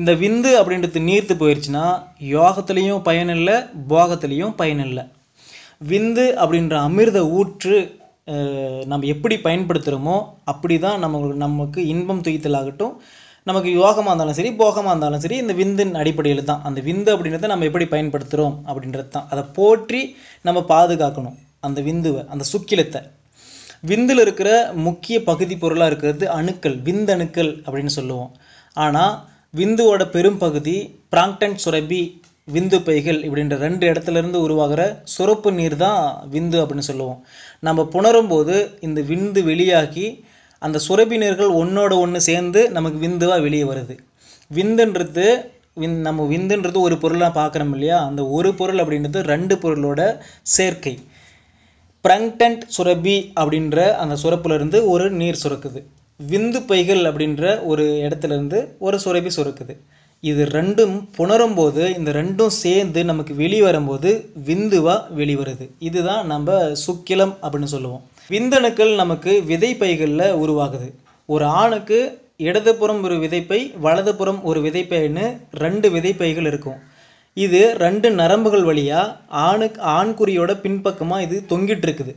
இந்த விந்து அப்படின்றது நீர்த்து போயிடுச்சுன்னா யோகத்துலேயும் பயனில்லை போகத்துலேயும் பயனில்லை விந்து அப்படின்ற அமிர்த ஊற்று நம்ம எப்படி பயன்படுத்துகிறோமோ அப்படி தான் நம்ம நமக்கு இன்பம் துய்த்தலாகட்டும் நமக்கு யோகமாக இருந்தாலும் சரி போகமாக இருந்தாலும் சரி இந்த விந்தின் அடிப்படையில் தான் அந்த விந்து அப்படின்றத நம்ம எப்படி பயன்படுத்துகிறோம் அப்படின்றது தான் அதை போற்றி நம்ம பாதுகாக்கணும் அந்த விந்துவை அந்த சுக்கிலத்தை விந்தில் இருக்கிற முக்கிய பகுதி பொருளாக இருக்கிறது அணுக்கள் விந்தணுக்கள் அப்படின்னு சொல்லுவோம் ஆனால் விந்துவோட பெரும்பகுதி பிராங்டன் சுரபி விந்து பைகள் இப்படின்ற ரெண்டு இடத்துலேருந்து உருவாகிற சுரப்பு நீர் தான் விந்து அப்படின்னு சொல்லுவோம் நம்ம புணரும் போது இந்த விந்து வெளியாகி அந்த சுரப்பினர்கள் ஒன்றோட ஒன்று சேர்ந்து நமக்கு விந்துவாக வெளியே வருது விந்துன்றது விந் நம்ம விந்துன்றது ஒரு பொருளாக பார்க்குறோம் இல்லையா அந்த ஒரு பொருள் அப்படின்றது ரெண்டு பொருளோட சேர்க்கை ப்ரங்டன்ட் சுரபி அப்படின்ற அந்த சுரப்புலேருந்து ஒரு நீர் சுரக்குது விந்து பைகள் அப்படின்ற ஒரு இடத்துலேருந்து ஒரு சுரபி சுரக்குது இது ரெண்டும் புணரும் போது இந்த ரெண்டும் சேர்ந்து நமக்கு வெளிவரும்போது வரும்போது விந்துவாக வெளிவருது இதுதான் நம்ம சுக்கிலம் அப்படின்னு சொல்லுவோம் விந்தணுக்கள் நமக்கு விதைப்பைகளில் உருவாகுது ஒரு ஆணுக்கு இடதுபுறம் ஒரு விதைப்பை வலதுபுறம் ஒரு விதைப்பைன்னு ரெண்டு விதைப்பைகள் இருக்கும் இது ரெண்டு நரம்புகள் வழியாக ஆணுக்கு ஆண்குறியோட பின்பக்கமாக இது தொங்கிட்டு இருக்குது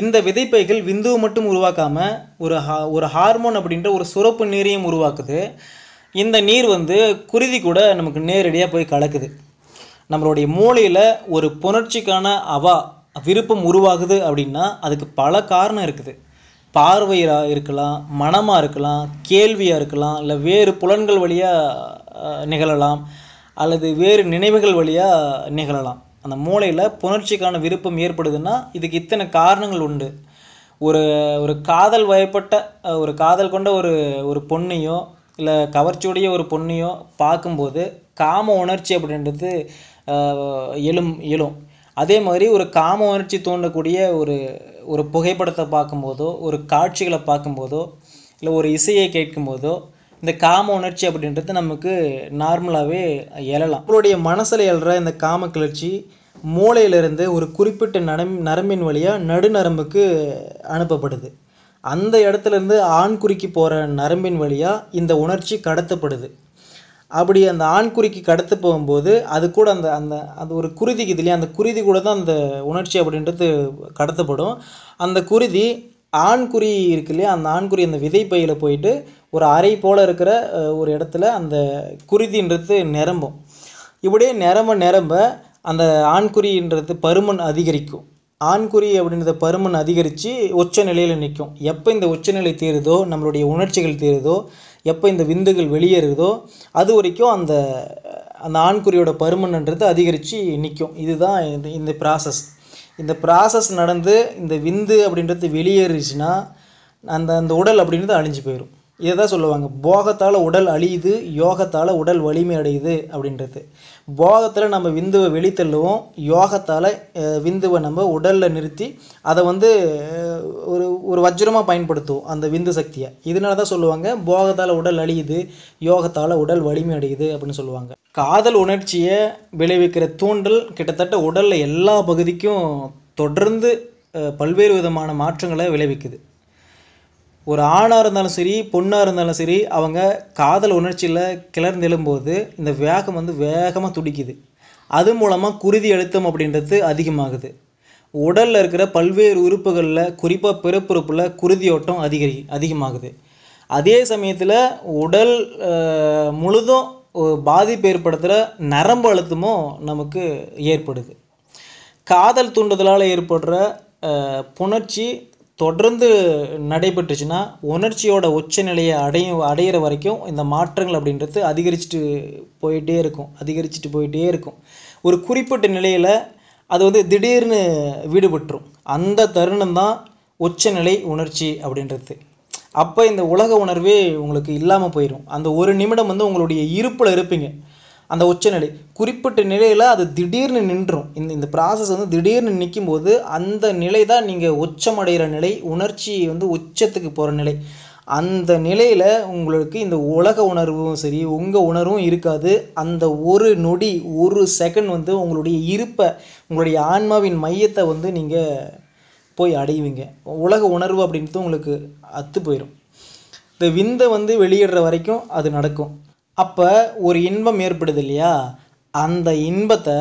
இந்த விதைப்பைகள் விந்துவை மட்டும் உருவாக்காமல் ஒரு ஹா ஒரு ஹார்மோன் அப்படின்ற ஒரு சுரப்பு நீரையும் உருவாக்குது இந்த நீர் வந்து குருதி கூட நமக்கு நேரடியாக போய் கலக்குது நம்மளுடைய மூளையில் ஒரு புணர்ச்சிக்கான அவா விருப்பம் உருவாகுது அப்படின்னா அதுக்கு பல காரணம் இருக்குது பார்வையாக இருக்கலாம் மனமாக இருக்கலாம் கேள்வியாக இருக்கலாம் இல்லை வேறு புலன்கள் வழியாக நிகழலாம் அல்லது வேறு நினைவுகள் வழியாக நிகழலாம் அந்த மூளையில் புணர்ச்சிக்கான விருப்பம் ஏற்படுதுன்னா இதுக்கு இத்தனை காரணங்கள் உண்டு ஒரு ஒரு காதல் வயப்பட்ட ஒரு காதல் கொண்ட ஒரு ஒரு பொண்ணையோ இல்லை கவர்ச்சியுடைய ஒரு பொண்ணையோ பார்க்கும்போது காம உணர்ச்சி அப்படின்றது எழும் எழும் அதே மாதிரி ஒரு காம உணர்ச்சி தோன்றக்கூடிய ஒரு ஒரு புகைப்படத்தை பார்க்கும்போதோ ஒரு காட்சிகளை பார்க்கும்போதோ இல்லை ஒரு இசையை கேட்கும்போதோ இந்த காம உணர்ச்சி அப்படின்றது நமக்கு நார்மலாகவே எழலாம் நம்மளுடைய மனசில் எழுற இந்த காம கிளர்ச்சி மூளையிலிருந்து ஒரு குறிப்பிட்ட நரம் நரம்பின் வழியாக நடுநரம்புக்கு அனுப்பப்படுது அந்த இடத்துலேருந்து ஆண்குறிக்கு போகிற நரம்பின் வழியாக இந்த உணர்ச்சி கடத்தப்படுது அப்படி அந்த ஆண்குறிக்கு கடத்து போகும்போது அது கூட அந்த அந்த அது ஒரு குருதிக்கு இதுலையே அந்த குருதி கூட தான் அந்த உணர்ச்சி அப்படின்றது கடத்தப்படும் அந்த குருதி ஆண்குறி இருக்கு இல்லையா அந்த ஆண்குறி அந்த விதை பையில் போயிட்டு ஒரு அறை போல் இருக்கிற ஒரு இடத்துல அந்த குருதின்றது நிரம்பும் இப்படியே நிரம்ப நிரம்ப அந்த ஆண்குறின்றது பருமன் அதிகரிக்கும் ஆண்குறி அப்படின்றத பருமன் அதிகரித்து உச்ச நிலையில் நிற்கும் எப்போ இந்த உச்சநிலை தீருதோ நம்மளுடைய உணர்ச்சிகள் தீருதோ எப்போ இந்த விந்துகள் வெளியேறுதோ அது வரைக்கும் அந்த அந்த ஆண்குறியோட பருமன்ன்றது அதிகரித்து நிற்கும் இதுதான் இந்த இந்த ப்ராசஸ் இந்த ப்ராசஸ் நடந்து இந்த விந்து அப்படின்றது வெளியேறுச்சுன்னா அந்த அந்த உடல் அப்படின்றது அழிஞ்சு போயிடும் இதை தான் சொல்லுவாங்க போகத்தால் உடல் அழியுது யோகத்தால் உடல் வலிமை அடையுது அப்படின்றது போகத்தில் நம்ம விந்துவை வெளித்தள்ளுவோம் யோகத்தால் விந்துவை நம்ம உடலில் நிறுத்தி அதை வந்து ஒரு ஒரு வஜ்ரமாக பயன்படுத்துவோம் அந்த விந்து சக்தியை இதனால தான் சொல்லுவாங்க போகத்தால் உடல் அழியுது யோகத்தால் உடல் வலிமை அடையுது அப்படின்னு சொல்லுவாங்க காதல் உணர்ச்சியை விளைவிக்கிற தூண்டல் கிட்டத்தட்ட உடலில் எல்லா பகுதிக்கும் தொடர்ந்து பல்வேறு விதமான மாற்றங்களை விளைவிக்குது ஒரு ஆணாக இருந்தாலும் சரி பொண்ணாக இருந்தாலும் சரி அவங்க காதல் உணர்ச்சியில் கிளர்ந்து எழும்போது இந்த வேகம் வந்து வேகமாக துடிக்குது அது மூலமாக குருதி அழுத்தம் அப்படின்றது அதிகமாகுது உடலில் இருக்கிற பல்வேறு உறுப்புகளில் குறிப்பாக பிறப்புறுப்பில் குருதியோட்டம் அதிகரி அதிகமாகுது அதே சமயத்தில் உடல் முழுதும் பாதிப்பு ஏற்படுத்துகிற நரம்பு அழுத்தமும் நமக்கு ஏற்படுது காதல் தூண்டுதலால் ஏற்படுற புணர்ச்சி தொடர்ந்து நடைபெற்றுச்சுன்னா உணர்ச்சியோட உச்சநிலையை அடையும் அடையிற வரைக்கும் இந்த மாற்றங்கள் அப்படின்றது அதிகரிச்சுட்டு போயிட்டே இருக்கும் அதிகரிச்சுட்டு போயிட்டே இருக்கும் ஒரு குறிப்பிட்ட நிலையில் அது வந்து திடீர்னு வீடுபட்டுரும் அந்த தருணம் தான் உச்சநிலை உணர்ச்சி அப்படின்றது அப்போ இந்த உலக உணர்வே உங்களுக்கு இல்லாமல் போயிடும் அந்த ஒரு நிமிடம் வந்து உங்களுடைய இருப்பில் இருப்பீங்க அந்த உச்சநிலை குறிப்பிட்ட நிலையில் அது திடீர்னு நின்றும் இந்த இந்த ப்ராசஸ் வந்து திடீர்னு நிற்கும் போது அந்த நிலை தான் நீங்கள் உச்சமடைகிற நிலை உணர்ச்சி வந்து உச்சத்துக்கு போகிற நிலை அந்த நிலையில் உங்களுக்கு இந்த உலக உணர்வும் சரி உங்கள் உணர்வும் இருக்காது அந்த ஒரு நொடி ஒரு செகண்ட் வந்து உங்களுடைய இருப்பை உங்களுடைய ஆன்மாவின் மையத்தை வந்து நீங்கள் போய் அடைவீங்க உலக உணர்வு அப்படின்றது உங்களுக்கு அத்து போயிடும் இந்த விந்தை வந்து வெளியிடுற வரைக்கும் அது நடக்கும் அப்போ ஒரு இன்பம் ஏற்படுது இல்லையா அந்த இன்பத்தை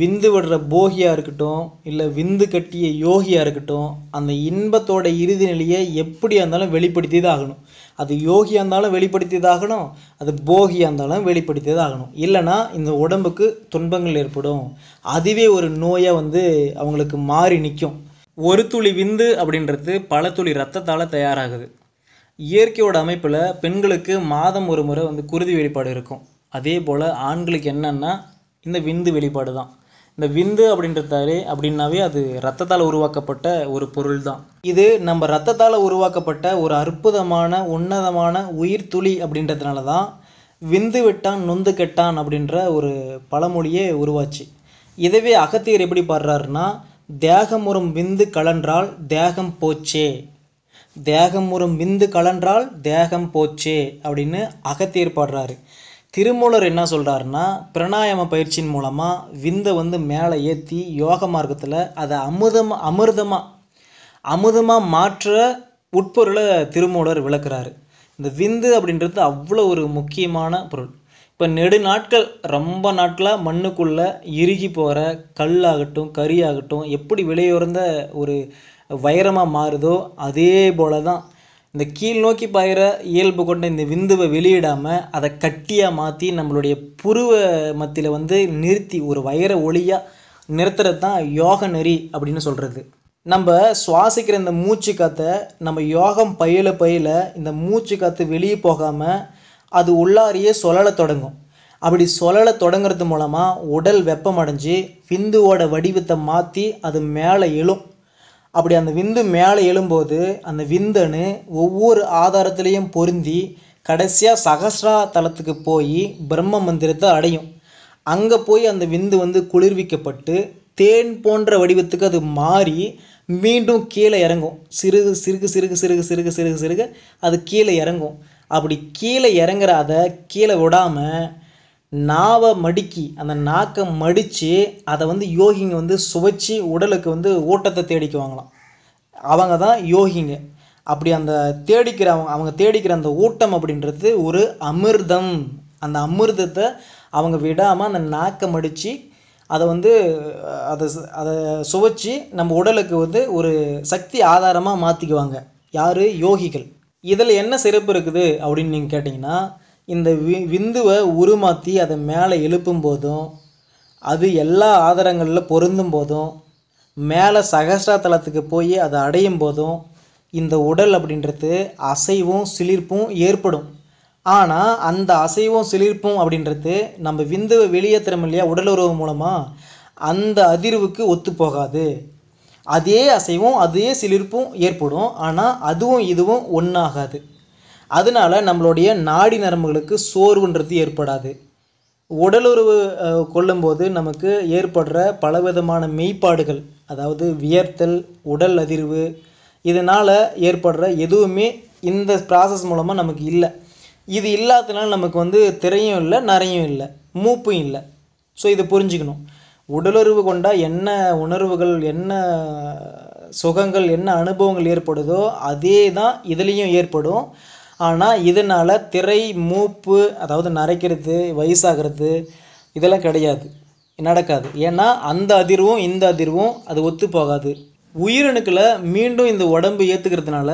விந்து விடுற போகியாக இருக்கட்டும் இல்லை விந்து கட்டிய யோகியாக இருக்கட்டும் அந்த இன்பத்தோட இறுதி நிலையை எப்படியாக இருந்தாலும் வெளிப்படுத்தி தான் ஆகணும் அது யோகியாக இருந்தாலும் வெளிப்படுத்தி தான் ஆகணும் அது போகியாக இருந்தாலும் வெளிப்படுத்தி தான் ஆகணும் இல்லைனா இந்த உடம்புக்கு துன்பங்கள் ஏற்படும் அதுவே ஒரு நோயாக வந்து அவங்களுக்கு மாறி நிற்கும் ஒரு துளி விந்து அப்படின்றது பல துளி ரத்தத்தால் தயாராகுது இயற்கையோட அமைப்பில் பெண்களுக்கு மாதம் ஒரு முறை வந்து குருதி வெளிப்பாடு இருக்கும் அதே போல் ஆண்களுக்கு என்னென்னா இந்த விந்து வெளிப்பாடு தான் இந்த விந்து அப்படின்றதாலே அப்படின்னாவே அது ரத்தத்தால் உருவாக்கப்பட்ட ஒரு பொருள் தான் இது நம்ம ரத்தத்தால் உருவாக்கப்பட்ட ஒரு அற்புதமான உன்னதமான உயிர் துளி அப்படின்றதுனால தான் விந்து விட்டான் நொந்து கெட்டான் அப்படின்ற ஒரு பழமொழியே உருவாச்சு இதவே அகத்தியர் எப்படி பாடுறாருன்னா தேகம் வரும் விந்து கலன்றால் தேகம் போச்சே தேகம் ஒரு மிந்து கலன்றால் தேகம் போச்சே அப்படின்னு அகத்தேற்பாடுறாரு திருமூலர் என்ன சொல்கிறாருன்னா பிரணாயாம பயிற்சியின் மூலமாக விந்தை வந்து மேலே ஏற்றி யோக மார்க்கத்தில் அதை அமுதம் அமிர்தமாக அமுதமாக மாற்ற உட்பொருளை திருமூலர் விளக்குறாரு இந்த விந்து அப்படின்றது அவ்வளோ ஒரு முக்கியமான பொருள் இப்போ நெடு நாட்கள் ரொம்ப நாட்களாக மண்ணுக்குள்ளே இறுகி போகிற கல்லாகட்டும் ஆகட்டும் எப்படி விலையுறந்த ஒரு வைரமாக மாறுதோ அதே போல தான் இந்த கீழ் நோக்கி பாயிற இயல்பு கொண்ட இந்த விந்துவை வெளியிடாமல் அதை கட்டியாக மாற்றி நம்மளுடைய புருவ மத்தியில் வந்து நிறுத்தி ஒரு வைர ஒளியாக நிறுத்துறது தான் யோக நெறி அப்படின்னு சொல்கிறது நம்ம சுவாசிக்கிற இந்த மூச்சு காற்றை நம்ம யோகம் பயில பயில இந்த மூச்சு காற்று வெளியே போகாமல் அது உள்ளாரியே சொலலை தொடங்கும் அப்படி சுழலை தொடங்கிறது மூலமாக உடல் வெப்பமடைஞ்சு விந்துவோட வடிவத்தை மாற்றி அது மேலே எழும் அப்படி அந்த விந்து மேலே எழும்போது அந்த விந்தணு ஒவ்வொரு ஆதாரத்திலையும் பொருந்தி கடைசியாக சகஸ்ரா தலத்துக்கு போய் பிரம்ம மந்திரத்தை அடையும் அங்கே போய் அந்த விந்து வந்து குளிர்விக்கப்பட்டு தேன் போன்ற வடிவத்துக்கு அது மாறி மீண்டும் கீழே இறங்கும் சிறுகு சிறுகு சிறுகு சிறுகு சிறுகு சிறுகு சிறுகு அது கீழே இறங்கும் அப்படி கீழே இறங்குற அதை கீழே விடாமல் நாவை மடுக்கி அந்த நாக்கை மடித்து அதை வந்து யோகிங்க வந்து சுவைச்சி உடலுக்கு வந்து ஓட்டத்தை தேடிக்குவாங்களாம் அவங்க தான் யோகிங்க அப்படி அந்த தேடிக்கிற அவங்க அவங்க தேடிக்கிற அந்த ஊட்டம் அப்படின்றது ஒரு அமிர்தம் அந்த அமிர்தத்தை அவங்க விடாமல் அந்த நாக்கை மடித்து அதை வந்து அதை அதை சுவைச்சி நம்ம உடலுக்கு வந்து ஒரு சக்தி ஆதாரமாக மாற்றிக்குவாங்க யார் யோகிகள் இதில் என்ன சிறப்பு இருக்குது அப்படின்னு நீங்கள் கேட்டிங்கன்னா இந்த வி விந்துவை உருமாற்றி அதை மேலே எழுப்பும் போதும் அது எல்லா ஆதாரங்களில் பொருந்தும் போதும் மேலே சகசிரத்தலத்துக்கு போய் அதை அடையும் போதும் இந்த உடல் அப்படின்றது அசைவும் சிலிர்ப்பும் ஏற்படும் ஆனால் அந்த அசைவும் சிலிர்ப்பும் அப்படின்றது நம்ம விந்துவை வெளியேற்றுறோம் இல்லையா உடல் உறவு மூலமாக அந்த அதிர்வுக்கு ஒத்து போகாது அதே அசைவும் அதே சிலிர்ப்பும் ஏற்படும் ஆனால் அதுவும் இதுவும் ஒன்றாகாது அதனால் நம்மளுடைய நாடி நரம்புகளுக்கு சோர்வுன்றது ஏற்படாது உடலுறவு கொள்ளும்போது நமக்கு ஏற்படுற பலவிதமான மெய்ப்பாடுகள் அதாவது வியர்த்தல் உடல் அதிர்வு இதனால் ஏற்படுற எதுவுமே இந்த ப்ராசஸ் மூலமாக நமக்கு இல்லை இது இல்லாததுனால நமக்கு வந்து திரையும் இல்லை நரையும் இல்லை மூப்பும் இல்லை ஸோ இதை புரிஞ்சுக்கணும் உடலுறவு கொண்டால் என்ன உணர்வுகள் என்ன சுகங்கள் என்ன அனுபவங்கள் ஏற்படுதோ அதே தான் இதுலேயும் ஏற்படும் ஆனால் இதனால் திரை மூப்பு அதாவது நரைக்கிறது வயசாகிறது இதெல்லாம் கிடையாது நடக்காது ஏன்னா அந்த அதிர்வும் இந்த அதிர்வும் அது ஒத்து போகாது உயிரணுக்களை மீண்டும் இந்த உடம்பு ஏற்றுக்கிறதுனால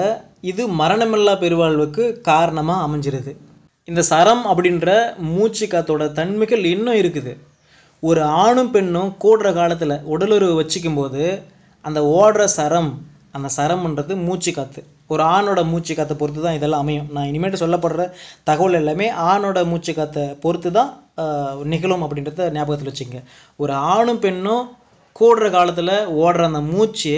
இது மரணமில்லா பெருவாழ்வுக்கு காரணமாக அமைஞ்சிருது இந்த சரம் அப்படின்ற மூச்சு காத்தோட தன்மைகள் இன்னும் இருக்குது ஒரு ஆணும் பெண்ணும் கூடுற காலத்தில் உடலுறவு போது அந்த ஓடுற சரம் அந்த சரம்ன்றது மூச்சு காற்று ஒரு ஆணோட மூச்சு காற்றை பொறுத்து தான் இதெல்லாம் அமையும் நான் இனிமேட்டு சொல்லப்படுற தகவல் எல்லாமே ஆணோட மூச்சு காற்றை பொறுத்து தான் நிகழும் அப்படின்றத ஞாபகத்தில் வச்சுங்க ஒரு ஆணும் பெண்ணும் கூடுற காலத்தில் ஓடுற அந்த மூச்சு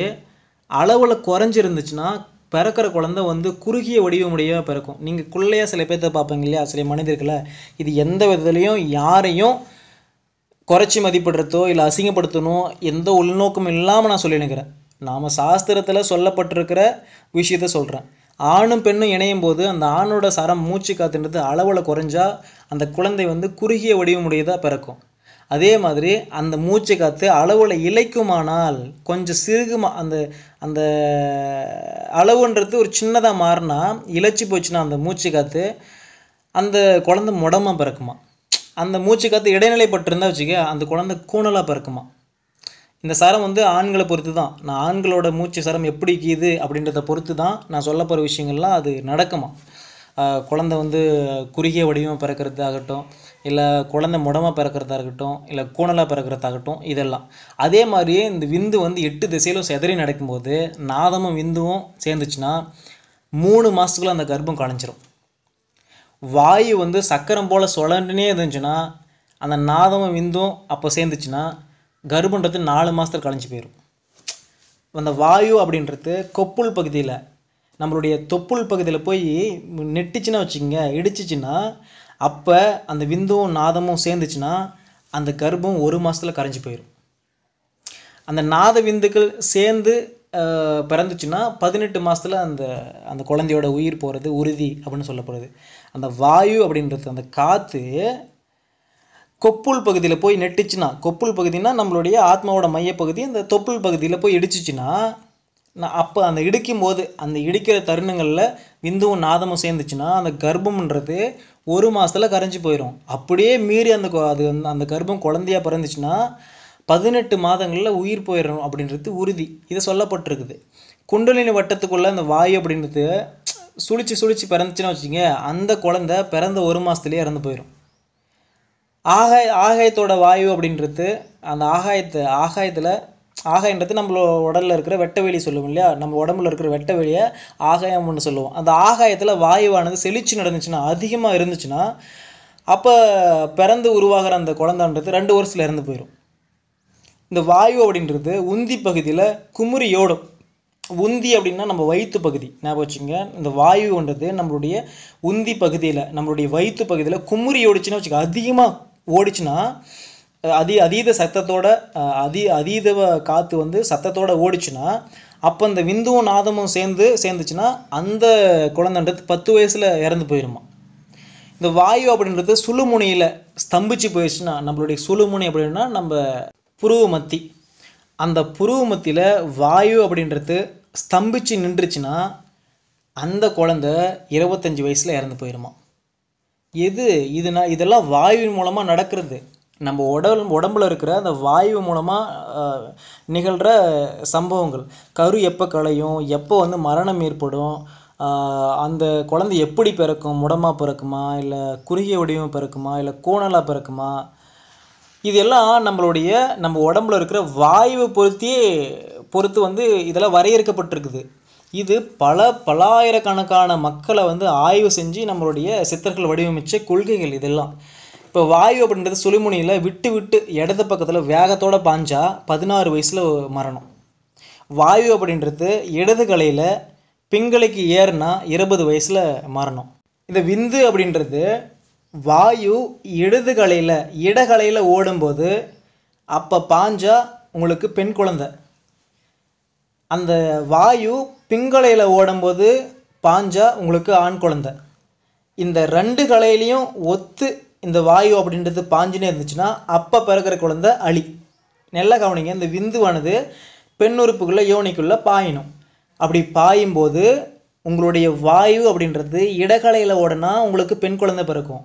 அளவில் குறைஞ்சிருந்துச்சுன்னா பிறக்கிற குழந்த வந்து குறுகிய வடிவமுடைய பிறக்கும் நீங்கள் குள்ளையாக சில பேர்த்த பார்ப்பீங்க இல்லையா சில மனிதர்களை இது எந்த விதத்துலையும் யாரையும் குறைச்சி மதிப்பிடுறதோ இல்லை அசிங்கப்படுத்தணும் எந்த உள்நோக்கமும் இல்லாமல் நான் சொல்லி நினைக்கிறேன் நாம் சாஸ்திரத்தில் சொல்லப்பட்டிருக்கிற விஷயத்த சொல்கிறேன் ஆணும் பெண்ணும் இணையும் போது அந்த ஆணோட சரம் மூச்சு காத்துன்றது அளவில் குறைஞ்சா அந்த குழந்தை வந்து குறுகிய வடிவமுடையதாக பிறக்கும் அதே மாதிரி அந்த மூச்சு காற்று அளவில் இழைக்குமானால் கொஞ்சம் சிறுகுமா அந்த அந்த அளவுன்றது ஒரு சின்னதாக மாறினா இழைச்சி போச்சுன்னா அந்த மூச்சு காற்று அந்த குழந்தை முடமாக பிறக்குமா அந்த மூச்சு காற்று இடைநிலைப்பட்டிருந்தா வச்சுக்க அந்த குழந்தை கூணலாக பிறக்குமா இந்த சரம் வந்து ஆண்களை பொறுத்து தான் நான் ஆண்களோட மூச்சு சரம் எப்படி கீது அப்படின்றத பொறுத்து தான் நான் சொல்ல போகிற விஷயங்கள்லாம் அது நடக்குமா குழந்த வந்து குறுகிய வடிவம் பிறக்கிறது ஆகட்டும் இல்லை குழந்த முடமாக பிறக்கிறதா இருக்கட்டும் இல்லை கூணலாக பிறக்கிறதாகட்டும் இதெல்லாம் அதே மாதிரியே இந்த விந்து வந்து எட்டு திசையிலும் செதறி நடக்கும்போது நாதமும் விந்துவும் சேர்ந்துச்சுன்னா மூணு மாதத்துக்குள்ளே அந்த கர்ப்பம் கலைஞ்சிரும் வாயு வந்து சக்கரம் போல் சுழண்டுனே இருந்துச்சுன்னா அந்த நாதமும் விந்தும் அப்போ சேர்ந்துச்சுன்னா கருப்புன்றது நாலு மாதத்தில் கழிஞ்சு போயிடும் அந்த வாயு அப்படின்றது கொப்புள் பகுதியில் நம்மளுடைய தொப்புள் பகுதியில் போய் நெட்டுச்சுன்னா வச்சுக்கோங்க இடிச்சிச்சின்னா அப்போ அந்த விந்துவும் நாதமும் சேர்ந்துச்சுன்னா அந்த கர்ப்பம் ஒரு மாதத்தில் கரைஞ்சி போயிடும் அந்த நாத விந்துக்கள் சேர்ந்து பிறந்துச்சுன்னா பதினெட்டு மாதத்தில் அந்த அந்த குழந்தையோட உயிர் போகிறது உறுதி அப்படின்னு சொல்லப்படுது அந்த வாயு அப்படின்றது அந்த காற்று கொப்புள் பகுதியில் போய் நெட்டுச்சுன்னா கொப்புள் பகுதினா நம்மளுடைய ஆத்மாவோட மையப்பகுதி அந்த தொப்புள் பகுதியில் போய் இடிச்சிச்சுன்னா நான் அப்போ அந்த இடிக்கும் போது அந்த இடிக்கிற தருணங்களில் விந்துவும் நாதமும் சேர்ந்துச்சுன்னா அந்த கர்ப்பம்ன்றது ஒரு மாதத்தில் கரைஞ்சி போயிடும் அப்படியே மீறி அந்த அது அந்த கர்ப்பம் குழந்தையாக பிறந்துச்சுன்னா பதினெட்டு மாதங்களில் உயிர் போயிடணும் அப்படின்றது உறுதி இதை சொல்லப்பட்டிருக்குது குண்டலினி வட்டத்துக்குள்ளே அந்த வாயு அப்படின்றது சுழிச்சு சுழிச்சு பிறந்துச்சுன்னா வச்சுக்கோங்க அந்த குழந்த பிறந்த ஒரு மாதத்துலேயே இறந்து போயிடும் ஆகாய ஆகாயத்தோட வாயு அப்படின்றது அந்த ஆகாயத்தை ஆகாயத்தில் ஆகாயன்றது நம்ம உடலில் இருக்கிற வெட்ட வெளி சொல்லுவோம் இல்லையா நம்ம உடம்புல இருக்கிற வெட்ட வெளியை ஒன்று சொல்லுவோம் அந்த ஆகாயத்தில் வாயுவானது செழிச்சு நடந்துச்சுன்னா அதிகமாக இருந்துச்சுன்னா அப்போ பிறந்து உருவாகிற அந்த குழந்தைன்றது ரெண்டு வருஷத்தில் இறந்து போயிடும் இந்த வாயு அப்படின்றது உந்தி பகுதியில் குமுறியோடும் உந்தி அப்படின்னா நம்ம வயிற்று பகுதி ஞாபகம் வச்சுங்க இந்த வாயுன்றது நம்மளுடைய உந்தி பகுதியில் நம்மளுடைய வயிற்று பகுதியில் குமுறி ஓடிச்சுன்னா வச்சுக்க அதிகமாக ஓடிச்சுன்னா அதி அதீத சத்தத்தோட அதி அதீத காற்று வந்து சத்தத்தோட ஓடிச்சுன்னா அப்போ அந்த விந்துவும் நாதமும் சேர்ந்து சேர்ந்துச்சுன்னா அந்த குழந்தைன்றது பத்து வயசில் இறந்து போயிருமா இந்த வாயு அப்படின்றது சுழுமுனையில் ஸ்தம்பிச்சு போயிடுச்சுன்னா நம்மளுடைய சுழுமுனை அப்படின்னா நம்ம புருவ மத்தி அந்த புருவ மத்தியில் வாயு அப்படின்றது ஸ்தம்பிச்சு நின்றுச்சுன்னா அந்த குழந்த இருபத்தஞ்சி வயசில் இறந்து போயிடுமா எது இதுனா இதெல்லாம் வாயுவின் மூலமாக நடக்கிறது நம்ம உடல் உடம்புல இருக்கிற அந்த வாயு மூலமாக நிகழ்கிற சம்பவங்கள் கரு எப்போ களையும் எப்போ வந்து மரணம் ஏற்படும் அந்த குழந்தை எப்படி பிறக்கும் முடமாக பிறக்குமா இல்லை குறுகிய வடிவம் பிறக்குமா இல்லை கூணலாக பிறக்குமா இதெல்லாம் நம்மளுடைய நம்ம உடம்புல இருக்கிற வாயுவை பொருத்தியே பொறுத்து வந்து இதெல்லாம் வரையறுக்கப்பட்டிருக்குது இது பல ஆயிரக்கணக்கான மக்களை வந்து ஆய்வு செஞ்சு நம்மளுடைய சித்தர்கள் வடிவமைச்ச கொள்கைகள் இதெல்லாம் இப்போ வாயு அப்படின்றது சுழிமுனியில் விட்டு விட்டு இடது பக்கத்தில் வேகத்தோடு பாஞ்சா பதினாறு வயசில் மரணம் வாயு அப்படின்றது இடது கலையில் பிங்களைக்கு ஏறுனா இருபது வயசில் மரணம் இந்த விந்து அப்படின்றது வாயு இடது கலையில் இடகலையில் ஓடும்போது அப்போ பாஞ்சா உங்களுக்கு பெண் குழந்தை அந்த வாயு பிங்கலையில் ஓடும்போது பாஞ்சா உங்களுக்கு ஆண் குழந்தை இந்த ரெண்டு கலையிலையும் ஒத்து இந்த வாயு அப்படின்றது பாஞ்சுனே இருந்துச்சுன்னா அப்போ பிறக்கிற குழந்தை அழி நல்லா கவனிங்க இந்த விந்துவானது பெண் உறுப்புக்குள்ளே யோனிக்குள்ளே பாயினும் அப்படி பாயும்போது உங்களுடைய வாயு அப்படின்றது இடகலையில் ஓடனா உங்களுக்கு பெண் குழந்தை பிறக்கும்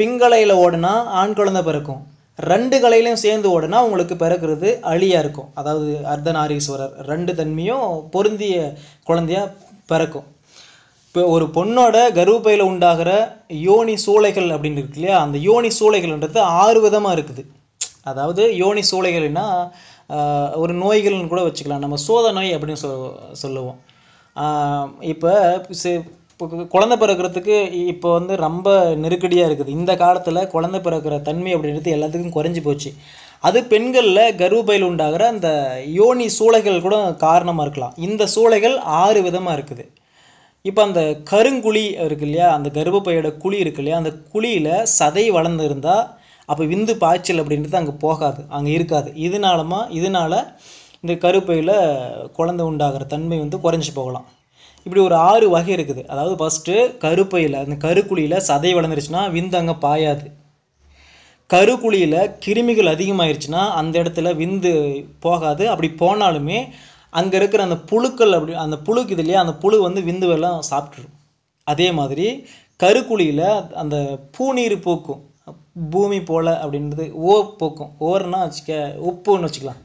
பிங்கலையில் ஓடனா ஆண் குழந்தை பிறக்கும் ரெண்டு கலையிலையும் சேர்ந்து ஓடுனா உங்களுக்கு பிறக்கிறது அழியாக இருக்கும் அதாவது அர்த்தநாரீஸ்வரர் ரெண்டு தன்மையும் பொருந்திய குழந்தையாக பிறக்கும் இப்போ ஒரு பொண்ணோட கருப்பையில் உண்டாகிற யோனி சூளைகள் அப்படின்னு இருக்கு இல்லையா அந்த யோனி சூளைகள்ன்றது ஆறு விதமாக இருக்குது அதாவது யோனி சூளைகள்னா ஒரு நோய்கள்னு கூட வச்சுக்கலாம் நம்ம சோத நோய் அப்படின்னு சொல் சொல்லுவோம் இப்போ இப்போ குழந்தை பிறக்கிறதுக்கு இப்போ வந்து ரொம்ப நெருக்கடியாக இருக்குது இந்த காலத்தில் குழந்தை பிறக்கிற தன்மை அப்படின்றது எல்லாத்துக்கும் குறைஞ்சி போச்சு அது பெண்களில் கர்ப்பையில் உண்டாகிற அந்த யோனி சூளைகள் கூட காரணமாக இருக்கலாம் இந்த சூளைகள் ஆறு விதமாக இருக்குது இப்போ அந்த கருங்குழி இருக்கு இல்லையா அந்த கர்ப்பையோட குழி இருக்கு இல்லையா அந்த குழியில் சதை வளர்ந்துருந்தால் அப்போ விந்து பாய்ச்சல் அப்படின்றது அங்கே போகாது அங்கே இருக்காது இதனாலமா இதனால் இந்த கருப்பையில் குழந்தை உண்டாகிற தன்மை வந்து குறைஞ்சி போகலாம் இப்படி ஒரு ஆறு வகை இருக்குது அதாவது ஃபஸ்ட்டு கருப்பையில் அந்த கருக்குழியில் சதை வளர்ந்துருச்சுன்னா விந்து அங்கே பாயாது கருக்குழியில் கிருமிகள் அதிகமாயிருச்சுன்னா அந்த இடத்துல விந்து போகாது அப்படி போனாலுமே அங்கே இருக்கிற அந்த புழுக்கள் அப்படி அந்த புழுக்கு இது இல்லையா அந்த புழு வந்து விந்து விந்துவெல்லாம் சாப்பிட்ரும் அதே மாதிரி கருக்குழியில் அந்த பூநீர் போக்கும் பூமி போல் அப்படின்றது ஓ போக்கும் ஓர்னா வச்சுக்க உப்புன்னு வச்சுக்கலாம்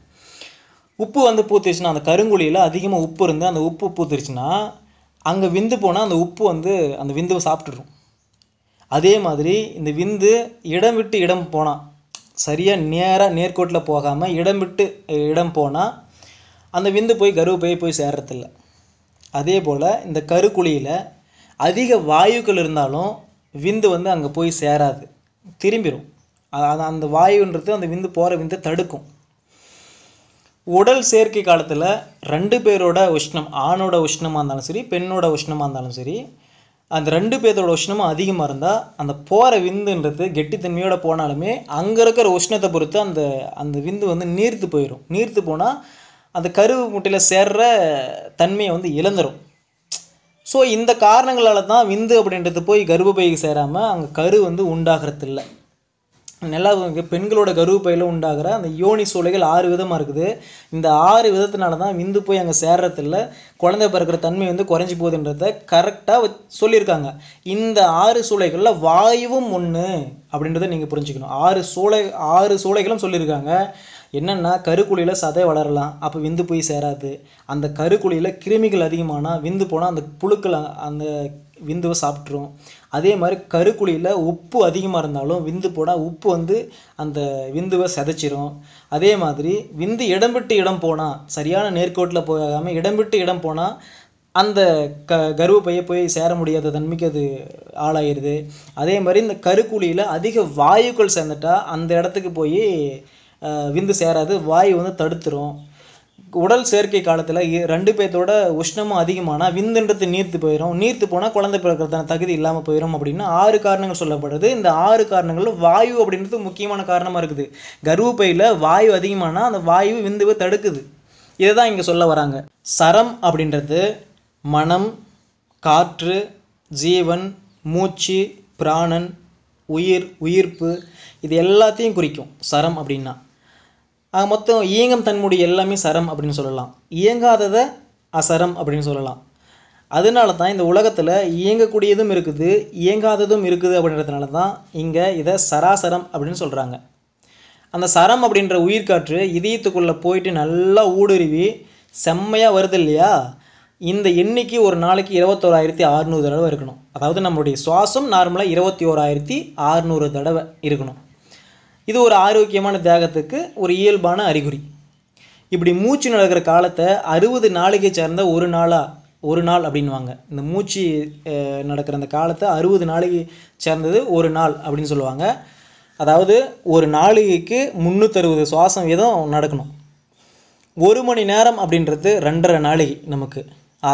உப்பு வந்து பூத்துருச்சுன்னா அந்த கருங்குழியில் அதிகமாக உப்பு இருந்து அந்த உப்பு பூத்துருச்சுன்னா அங்கே விந்து போனால் அந்த உப்பு வந்து அந்த விந்துவை சாப்பிட்டுரும் அதே மாதிரி இந்த விந்து இடம் விட்டு இடம் போனால் சரியாக நேராக நேர்கோட்டில் போகாமல் இடம் விட்டு இடம் போனால் அந்த விந்து போய் கருவை போய் போய் சேர்றதில்ல அதே போல் இந்த கருக்குழியில் அதிக வாயுக்கள் இருந்தாலும் விந்து வந்து அங்கே போய் சேராது திரும்பிடும் அந்த வாயுன்றது அந்த விந்து போகிற விந்து தடுக்கும் உடல் சேர்க்கை காலத்தில் ரெண்டு பேரோட உஷ்ணம் ஆணோட உஷ்ணமாக இருந்தாலும் சரி பெண்ணோட உஷ்ணமாக இருந்தாலும் சரி அந்த ரெண்டு பேர்த்தோட உஷ்ணமும் அதிகமாக இருந்தால் அந்த போகிற விந்துன்றது கெட்டித்தன்மையோடு போனாலுமே அங்கே இருக்கிற உஷ்ணத்தை பொறுத்து அந்த அந்த விந்து வந்து நீர்த்து போயிடும் நீர்த்து போனால் அந்த கருவு முட்டையில் சேர்ற தன்மையை வந்து இழந்துடும் ஸோ இந்த காரணங்களால் தான் விந்து அப்படின்றது போய் கர்ப்பப்பைக்கு சேராமல் அங்கே கரு வந்து உண்டாகிறது இல்லை நல்லா பெண்களோட கருவுப்பையில் உண்டாகிற அந்த யோனி சோலைகள் ஆறு விதமாக இருக்குது இந்த ஆறு விதத்தினால தான் விந்து போய் அங்கே சேர்றதில்ல குழந்தை பிறக்கிற தன்மை வந்து குறைஞ்சி போகுதுன்றத கரெக்டாக சொல்லியிருக்காங்க இந்த ஆறு சூளைகளில் வாயுவும் ஒன்று அப்படின்றத நீங்கள் புரிஞ்சுக்கணும் ஆறு சூளை ஆறு சூளைகளும் சொல்லியிருக்காங்க என்னென்னா கருக்குழியில் சதை வளரலாம் அப்போ விந்து போய் சேராது அந்த கருக்குழியில் கிருமிகள் அதிகமானால் விந்து போனால் அந்த புழுக்கள் அந்த விந்துவை சாப்பிட்ரும் அதே மாதிரி கருக்குழியில் உப்பு அதிகமாக இருந்தாலும் விந்து போனால் உப்பு வந்து அந்த விந்துவை செதைச்சிரும் அதே மாதிரி விந்து இடம் விட்டு இடம் போனால் சரியான நேர்கோட்டில் போகாமல் இடம் விட்டு இடம் போனால் அந்த க கருவப்பையை போய் சேர முடியாத தன்மைக்கு அது ஆளாயிருது அதே மாதிரி இந்த கருக்குழியில் அதிக வாயுக்கள் சேர்ந்துட்டால் அந்த இடத்துக்கு போய் விந்து சேராது வாயு வந்து தடுத்துரும் உடல் சேர்க்கை காலத்தில் ரெண்டு பேர்த்தோட உஷ்ணமும் அதிகமானால் விந்துன்றது நீர்த்து போயிடும் நீர்த்து போனால் குழந்தை பிறக்கிறதான தகுதி இல்லாமல் போயிடும் அப்படின்னு ஆறு காரணங்கள் சொல்லப்படுது இந்த ஆறு காரணங்களும் வாயு அப்படின்றது முக்கியமான காரணமாக இருக்குது கர்ப்பப்பையில் வாயு அதிகமானால் அந்த வாயு விந்துவை தடுக்குது இதை தான் இங்கே சொல்ல வராங்க சரம் அப்படின்றது மனம் காற்று ஜீவன் மூச்சு பிராணன் உயிர் உயிர்ப்பு இது எல்லாத்தையும் குறிக்கும் சரம் அப்படின்னா ஆக மொத்தம் இயங்கும் தன்முடி எல்லாமே சரம் அப்படின்னு சொல்லலாம் இயங்காததை அசரம் அப்படின்னு சொல்லலாம் அதனால தான் இந்த உலகத்தில் இயங்கக்கூடியதும் இருக்குது இயங்காததும் இருக்குது அப்படின்றதுனால தான் இங்கே இதை சராசரம் அப்படின்னு சொல்கிறாங்க அந்த சரம் அப்படின்ற உயிர்காற்று இதயத்துக்குள்ளே போயிட்டு நல்லா ஊடுருவி செம்மையாக வருது இல்லையா இந்த எண்ணிக்கை ஒரு நாளைக்கு இருபத்தோராயிரத்தி அறுநூறு தடவை இருக்கணும் அதாவது நம்மளுடைய சுவாசம் நார்மலாக இருபத்தி ஓராயிரத்தி அறுநூறு தடவை இருக்கணும் இது ஒரு ஆரோக்கியமான தேகத்துக்கு ஒரு இயல்பான அறிகுறி இப்படி மூச்சு நடக்கிற காலத்தை அறுபது நாளைக்கு சேர்ந்த ஒரு நாளாக ஒரு நாள் அப்படின்வாங்க இந்த மூச்சு நடக்கிற அந்த காலத்தை அறுபது நாளைக்கு சேர்ந்தது ஒரு நாள் அப்படின்னு சொல்லுவாங்க அதாவது ஒரு நாளைக்கு முந்நூற்றறுபது சுவாசம் வீதம் நடக்கணும் ஒரு மணி நேரம் அப்படின்றது ரெண்டரை நாளைக்கு நமக்கு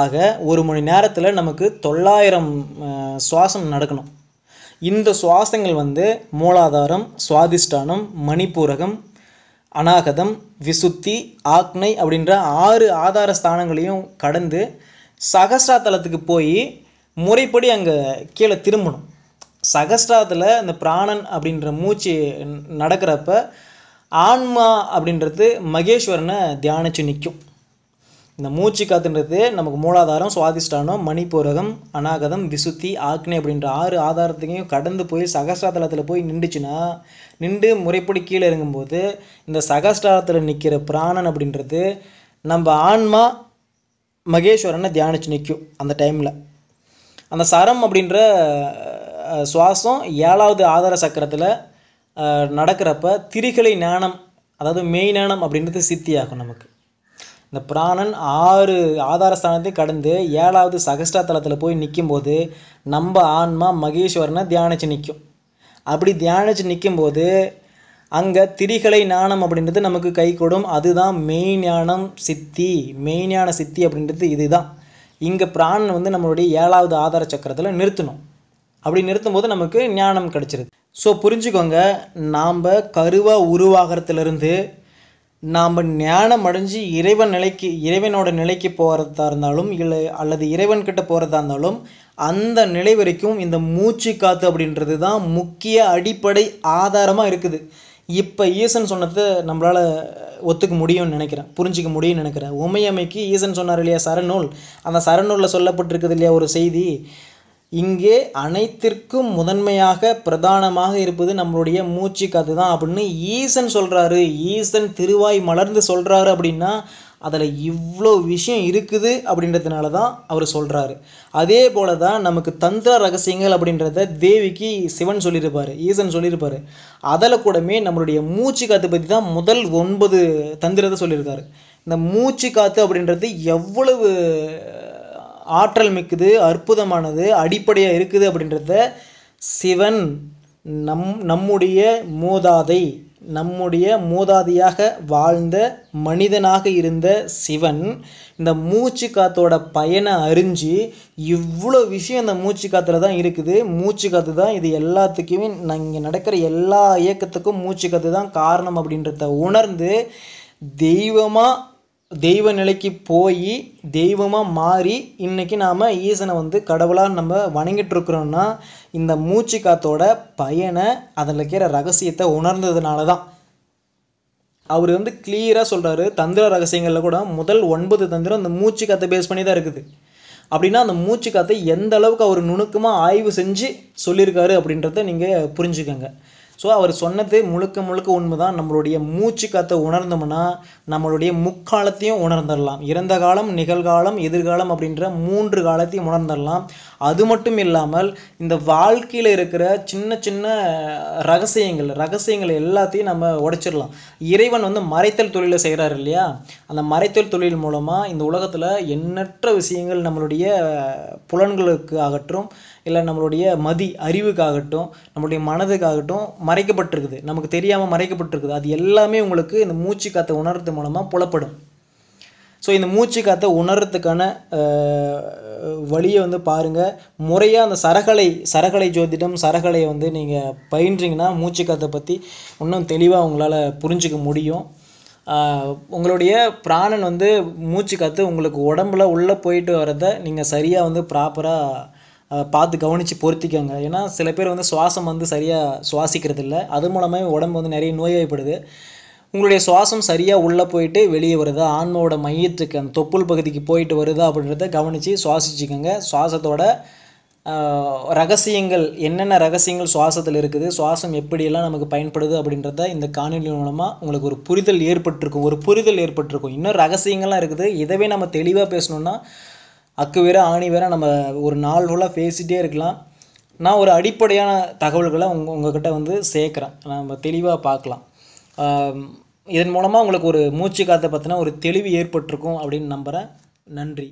ஆக ஒரு மணி நேரத்தில் நமக்கு தொள்ளாயிரம் சுவாசம் நடக்கணும் இந்த சுவாசங்கள் வந்து மூலாதாரம் சுவாதிஷ்டானம் மணிப்பூரகம் அநாகதம் விசுத்தி ஆக்னை அப்படின்ற ஆறு ஆதார ஸ்தானங்களையும் கடந்து சகஸ்ராத்தலத்துக்கு போய் முறைப்படி அங்கே கீழே திரும்பணும் சகஸ்ராத்தில் இந்த பிராணன் அப்படின்ற மூச்சு நடக்கிறப்ப ஆன்மா அப்படின்றது மகேஸ்வரனை தியானிச்சு நிற்கும் இந்த மூச்சு காத்துன்றது நமக்கு மூலாதாரம் சுவாதிஷ்டானம் மணிப்பூரகம் அநாகதம் விசுத்தி ஆக்னே அப்படின்ற ஆறு ஆதாரத்தையும் கடந்து போய் சகஸ்ராதலத்தில் போய் நின்றுச்சுன்னா நின்று முறைப்படி கீழே இறங்கும்போது இந்த சகசிரதளத்தில் நிற்கிற பிராணன் அப்படின்றது நம்ம ஆன்மா மகேஸ்வரனை தியானிச்சு நிற்கும் அந்த டைமில் அந்த சரம் அப்படின்ற சுவாசம் ஏழாவது ஆதார சக்கரத்தில் நடக்கிறப்ப திரிகலை ஞானம் அதாவது மெய் ஞானம் அப்படின்றது சித்தியாகும் நமக்கு இந்த பிராணன் ஆறு ஆதாரஸ்தானத்தையும் கடந்து ஏழாவது சகஷ்டா தளத்தில் போய் நிற்கும்போது நம்ம ஆன்மா மகேஸ்வரனை தியானிச்சு நிற்கும் அப்படி தியானிச்சு நிற்கும்போது அங்கே திரிகலை ஞானம் அப்படின்றது நமக்கு கை கொடும் அதுதான் மெய் ஞானம் சித்தி மெய் ஞான சித்தி அப்படின்றது இதுதான் இங்கே பிராணன் வந்து நம்மளுடைய ஏழாவது ஆதார சக்கரத்தில் நிறுத்தணும் அப்படி நிறுத்தும் போது நமக்கு ஞானம் கிடச்சிருது ஸோ புரிஞ்சுக்கோங்க நாம் கருவாக உருவாகிறதுலேருந்து நாம் ஞானம் அடைஞ்சு இறைவன் நிலைக்கு இறைவனோட நிலைக்கு போகிறதா இருந்தாலும் இல்லை அல்லது இறைவன்கிட்ட போகிறதா இருந்தாலும் அந்த நிலை வரைக்கும் இந்த மூச்சு காற்று அப்படின்றது தான் முக்கிய அடிப்படை ஆதாரமாக இருக்குது இப்போ ஈசன் சொன்னதை நம்மளால் ஒத்துக்க முடியும்னு நினைக்கிறேன் புரிஞ்சிக்க முடியும்னு நினைக்கிறேன் உமையமைக்கு ஈசன் சொன்னார் இல்லையா சரநூல் அந்த சரநூலில் சொல்லப்பட்டிருக்குது இல்லையா ஒரு செய்தி இங்கே அனைத்திற்கும் முதன்மையாக பிரதானமாக இருப்பது நம்மளுடைய மூச்சு காத்து தான் அப்படின்னு ஈசன் சொல்கிறாரு ஈசன் திருவாய் மலர்ந்து சொல்கிறாரு அப்படின்னா அதில் இவ்வளோ விஷயம் இருக்குது அப்படின்றதுனால தான் அவர் சொல்கிறாரு அதே போல் தான் நமக்கு தந்திர ரகசியங்கள் அப்படின்றத தேவிக்கு சிவன் சொல்லியிருப்பார் ஈசன் சொல்லியிருப்பார் அதில் கூடமே நம்மளுடைய மூச்சு காற்று பற்றி தான் முதல் ஒன்பது தந்திரத்தை சொல்லியிருக்காரு இந்த மூச்சு காற்று அப்படின்றது எவ்வளவு ஆற்றல் மிக்குது அற்புதமானது அடிப்படையாக இருக்குது அப்படின்றத சிவன் நம் நம்முடைய மூதாதை நம்முடைய மூதாதையாக வாழ்ந்த மனிதனாக இருந்த சிவன் இந்த மூச்சு காத்தோட பயனை அறிஞ்சு இவ்வளோ விஷயம் இந்த மூச்சு காற்றுல தான் இருக்குது மூச்சு காற்று தான் இது எல்லாத்துக்குமே இங்கே நடக்கிற எல்லா இயக்கத்துக்கும் மூச்சு காத்து தான் காரணம் அப்படின்றத உணர்ந்து தெய்வமாக தெய்வ நிலைக்கு போய் தெய்வமாக மாறி இன்றைக்கி நாம் ஈசனை வந்து கடவுளாக நம்ம வணங்கிட்டுருக்குறோன்னா இந்த மூச்சு காத்தோட பயனை அதில் இருக்கிற ரகசியத்தை உணர்ந்ததுனால தான் அவர் வந்து கிளியராக சொல்கிறாரு தந்திர ரகசியங்களில் கூட முதல் ஒன்பது தந்திரம் அந்த மூச்சு காற்றை பேஸ் பண்ணி தான் இருக்குது அப்படின்னா அந்த மூச்சு காற்றை எந்த அளவுக்கு அவர் நுணுக்கமாக ஆய்வு செஞ்சு சொல்லியிருக்காரு அப்படின்றத நீங்கள் புரிஞ்சுக்கோங்க ஸோ அவர் சொன்னது முழுக்க முழுக்க உண்மை தான் நம்மளுடைய மூச்சு காத்தை உணர்ந்தோம்னா நம்மளுடைய முக்காலத்தையும் உணர்ந்துடலாம் இறந்த காலம் நிகழ்காலம் எதிர்காலம் அப்படின்ற மூன்று காலத்தையும் உணர்ந்துடலாம் அது மட்டும் இல்லாமல் இந்த வாழ்க்கையில் இருக்கிற சின்ன சின்ன ரகசியங்கள் ரகசியங்கள் எல்லாத்தையும் நம்ம உடைச்சிடலாம் இறைவன் வந்து மறைத்தல் தொழிலை செய்கிறாரு இல்லையா அந்த மறைத்தல் தொழில் மூலமாக இந்த உலகத்தில் எண்ணற்ற விஷயங்கள் நம்மளுடைய புலன்களுக்கு அகற்றும் இல்லை நம்மளுடைய மதி அறிவுக்காகட்டும் நம்மளுடைய மனதுக்காகட்டும் மறைக்கப்பட்டிருக்குது நமக்கு தெரியாமல் மறைக்கப்பட்டிருக்குது அது எல்லாமே உங்களுக்கு இந்த மூச்சு காற்றை உணர்றது மூலமாக புலப்படும் ஸோ இந்த மூச்சு காற்றை உணர்றதுக்கான வழியை வந்து பாருங்கள் முறையாக அந்த சரகலை சரகலை ஜோதிடம் சரகலையை வந்து நீங்கள் பயின்றீங்கன்னா மூச்சு காற்றை பற்றி இன்னும் தெளிவாக உங்களால் புரிஞ்சிக்க முடியும் உங்களுடைய பிராணன் வந்து மூச்சு காற்று உங்களுக்கு உடம்புல உள்ளே போயிட்டு வரதை நீங்கள் சரியாக வந்து ப்ராப்பராக பார்த்து கவனித்து பொருத்திக்கோங்க ஏன்னா சில பேர் வந்து சுவாசம் வந்து சரியாக சுவாசிக்கிறது இல்லை அது மூலமாக உடம்பு வந்து நிறைய நோய்வாய்ப்படுது உங்களுடைய சுவாசம் சரியாக உள்ளே போயிட்டு வெளியே வருதா ஆன்மாவோட மையத்துக்கு அந்த தொப்புள் பகுதிக்கு போயிட்டு வருதா அப்படின்றத கவனித்து சுவாசிச்சுக்கோங்க சுவாசத்தோட ரகசியங்கள் என்னென்ன ரகசியங்கள் சுவாசத்தில் இருக்குது சுவாசம் எப்படியெல்லாம் நமக்கு பயன்படுது அப்படின்றத இந்த காணொலி மூலமாக உங்களுக்கு ஒரு புரிதல் ஏற்பட்டிருக்கும் ஒரு புரிதல் ஏற்பட்டிருக்கும் இன்னும் ரகசியங்கள்லாம் இருக்குது இதவே நம்ம தெளிவாக பேசணுன்னா அக்கு வேற ஆணி வேற நம்ம ஒரு நாள் ஃபுல்லாக பேசிகிட்டே இருக்கலாம் நான் ஒரு அடிப்படையான தகவல்களை உங் உங்ககிட்ட வந்து சேர்க்குறேன் நம்ம தெளிவாக பார்க்கலாம் இதன் மூலமாக உங்களுக்கு ஒரு மூச்சு காற்றை பார்த்தினா ஒரு தெளிவு ஏற்பட்டிருக்கும் அப்படின்னு நம்புகிறேன் நன்றி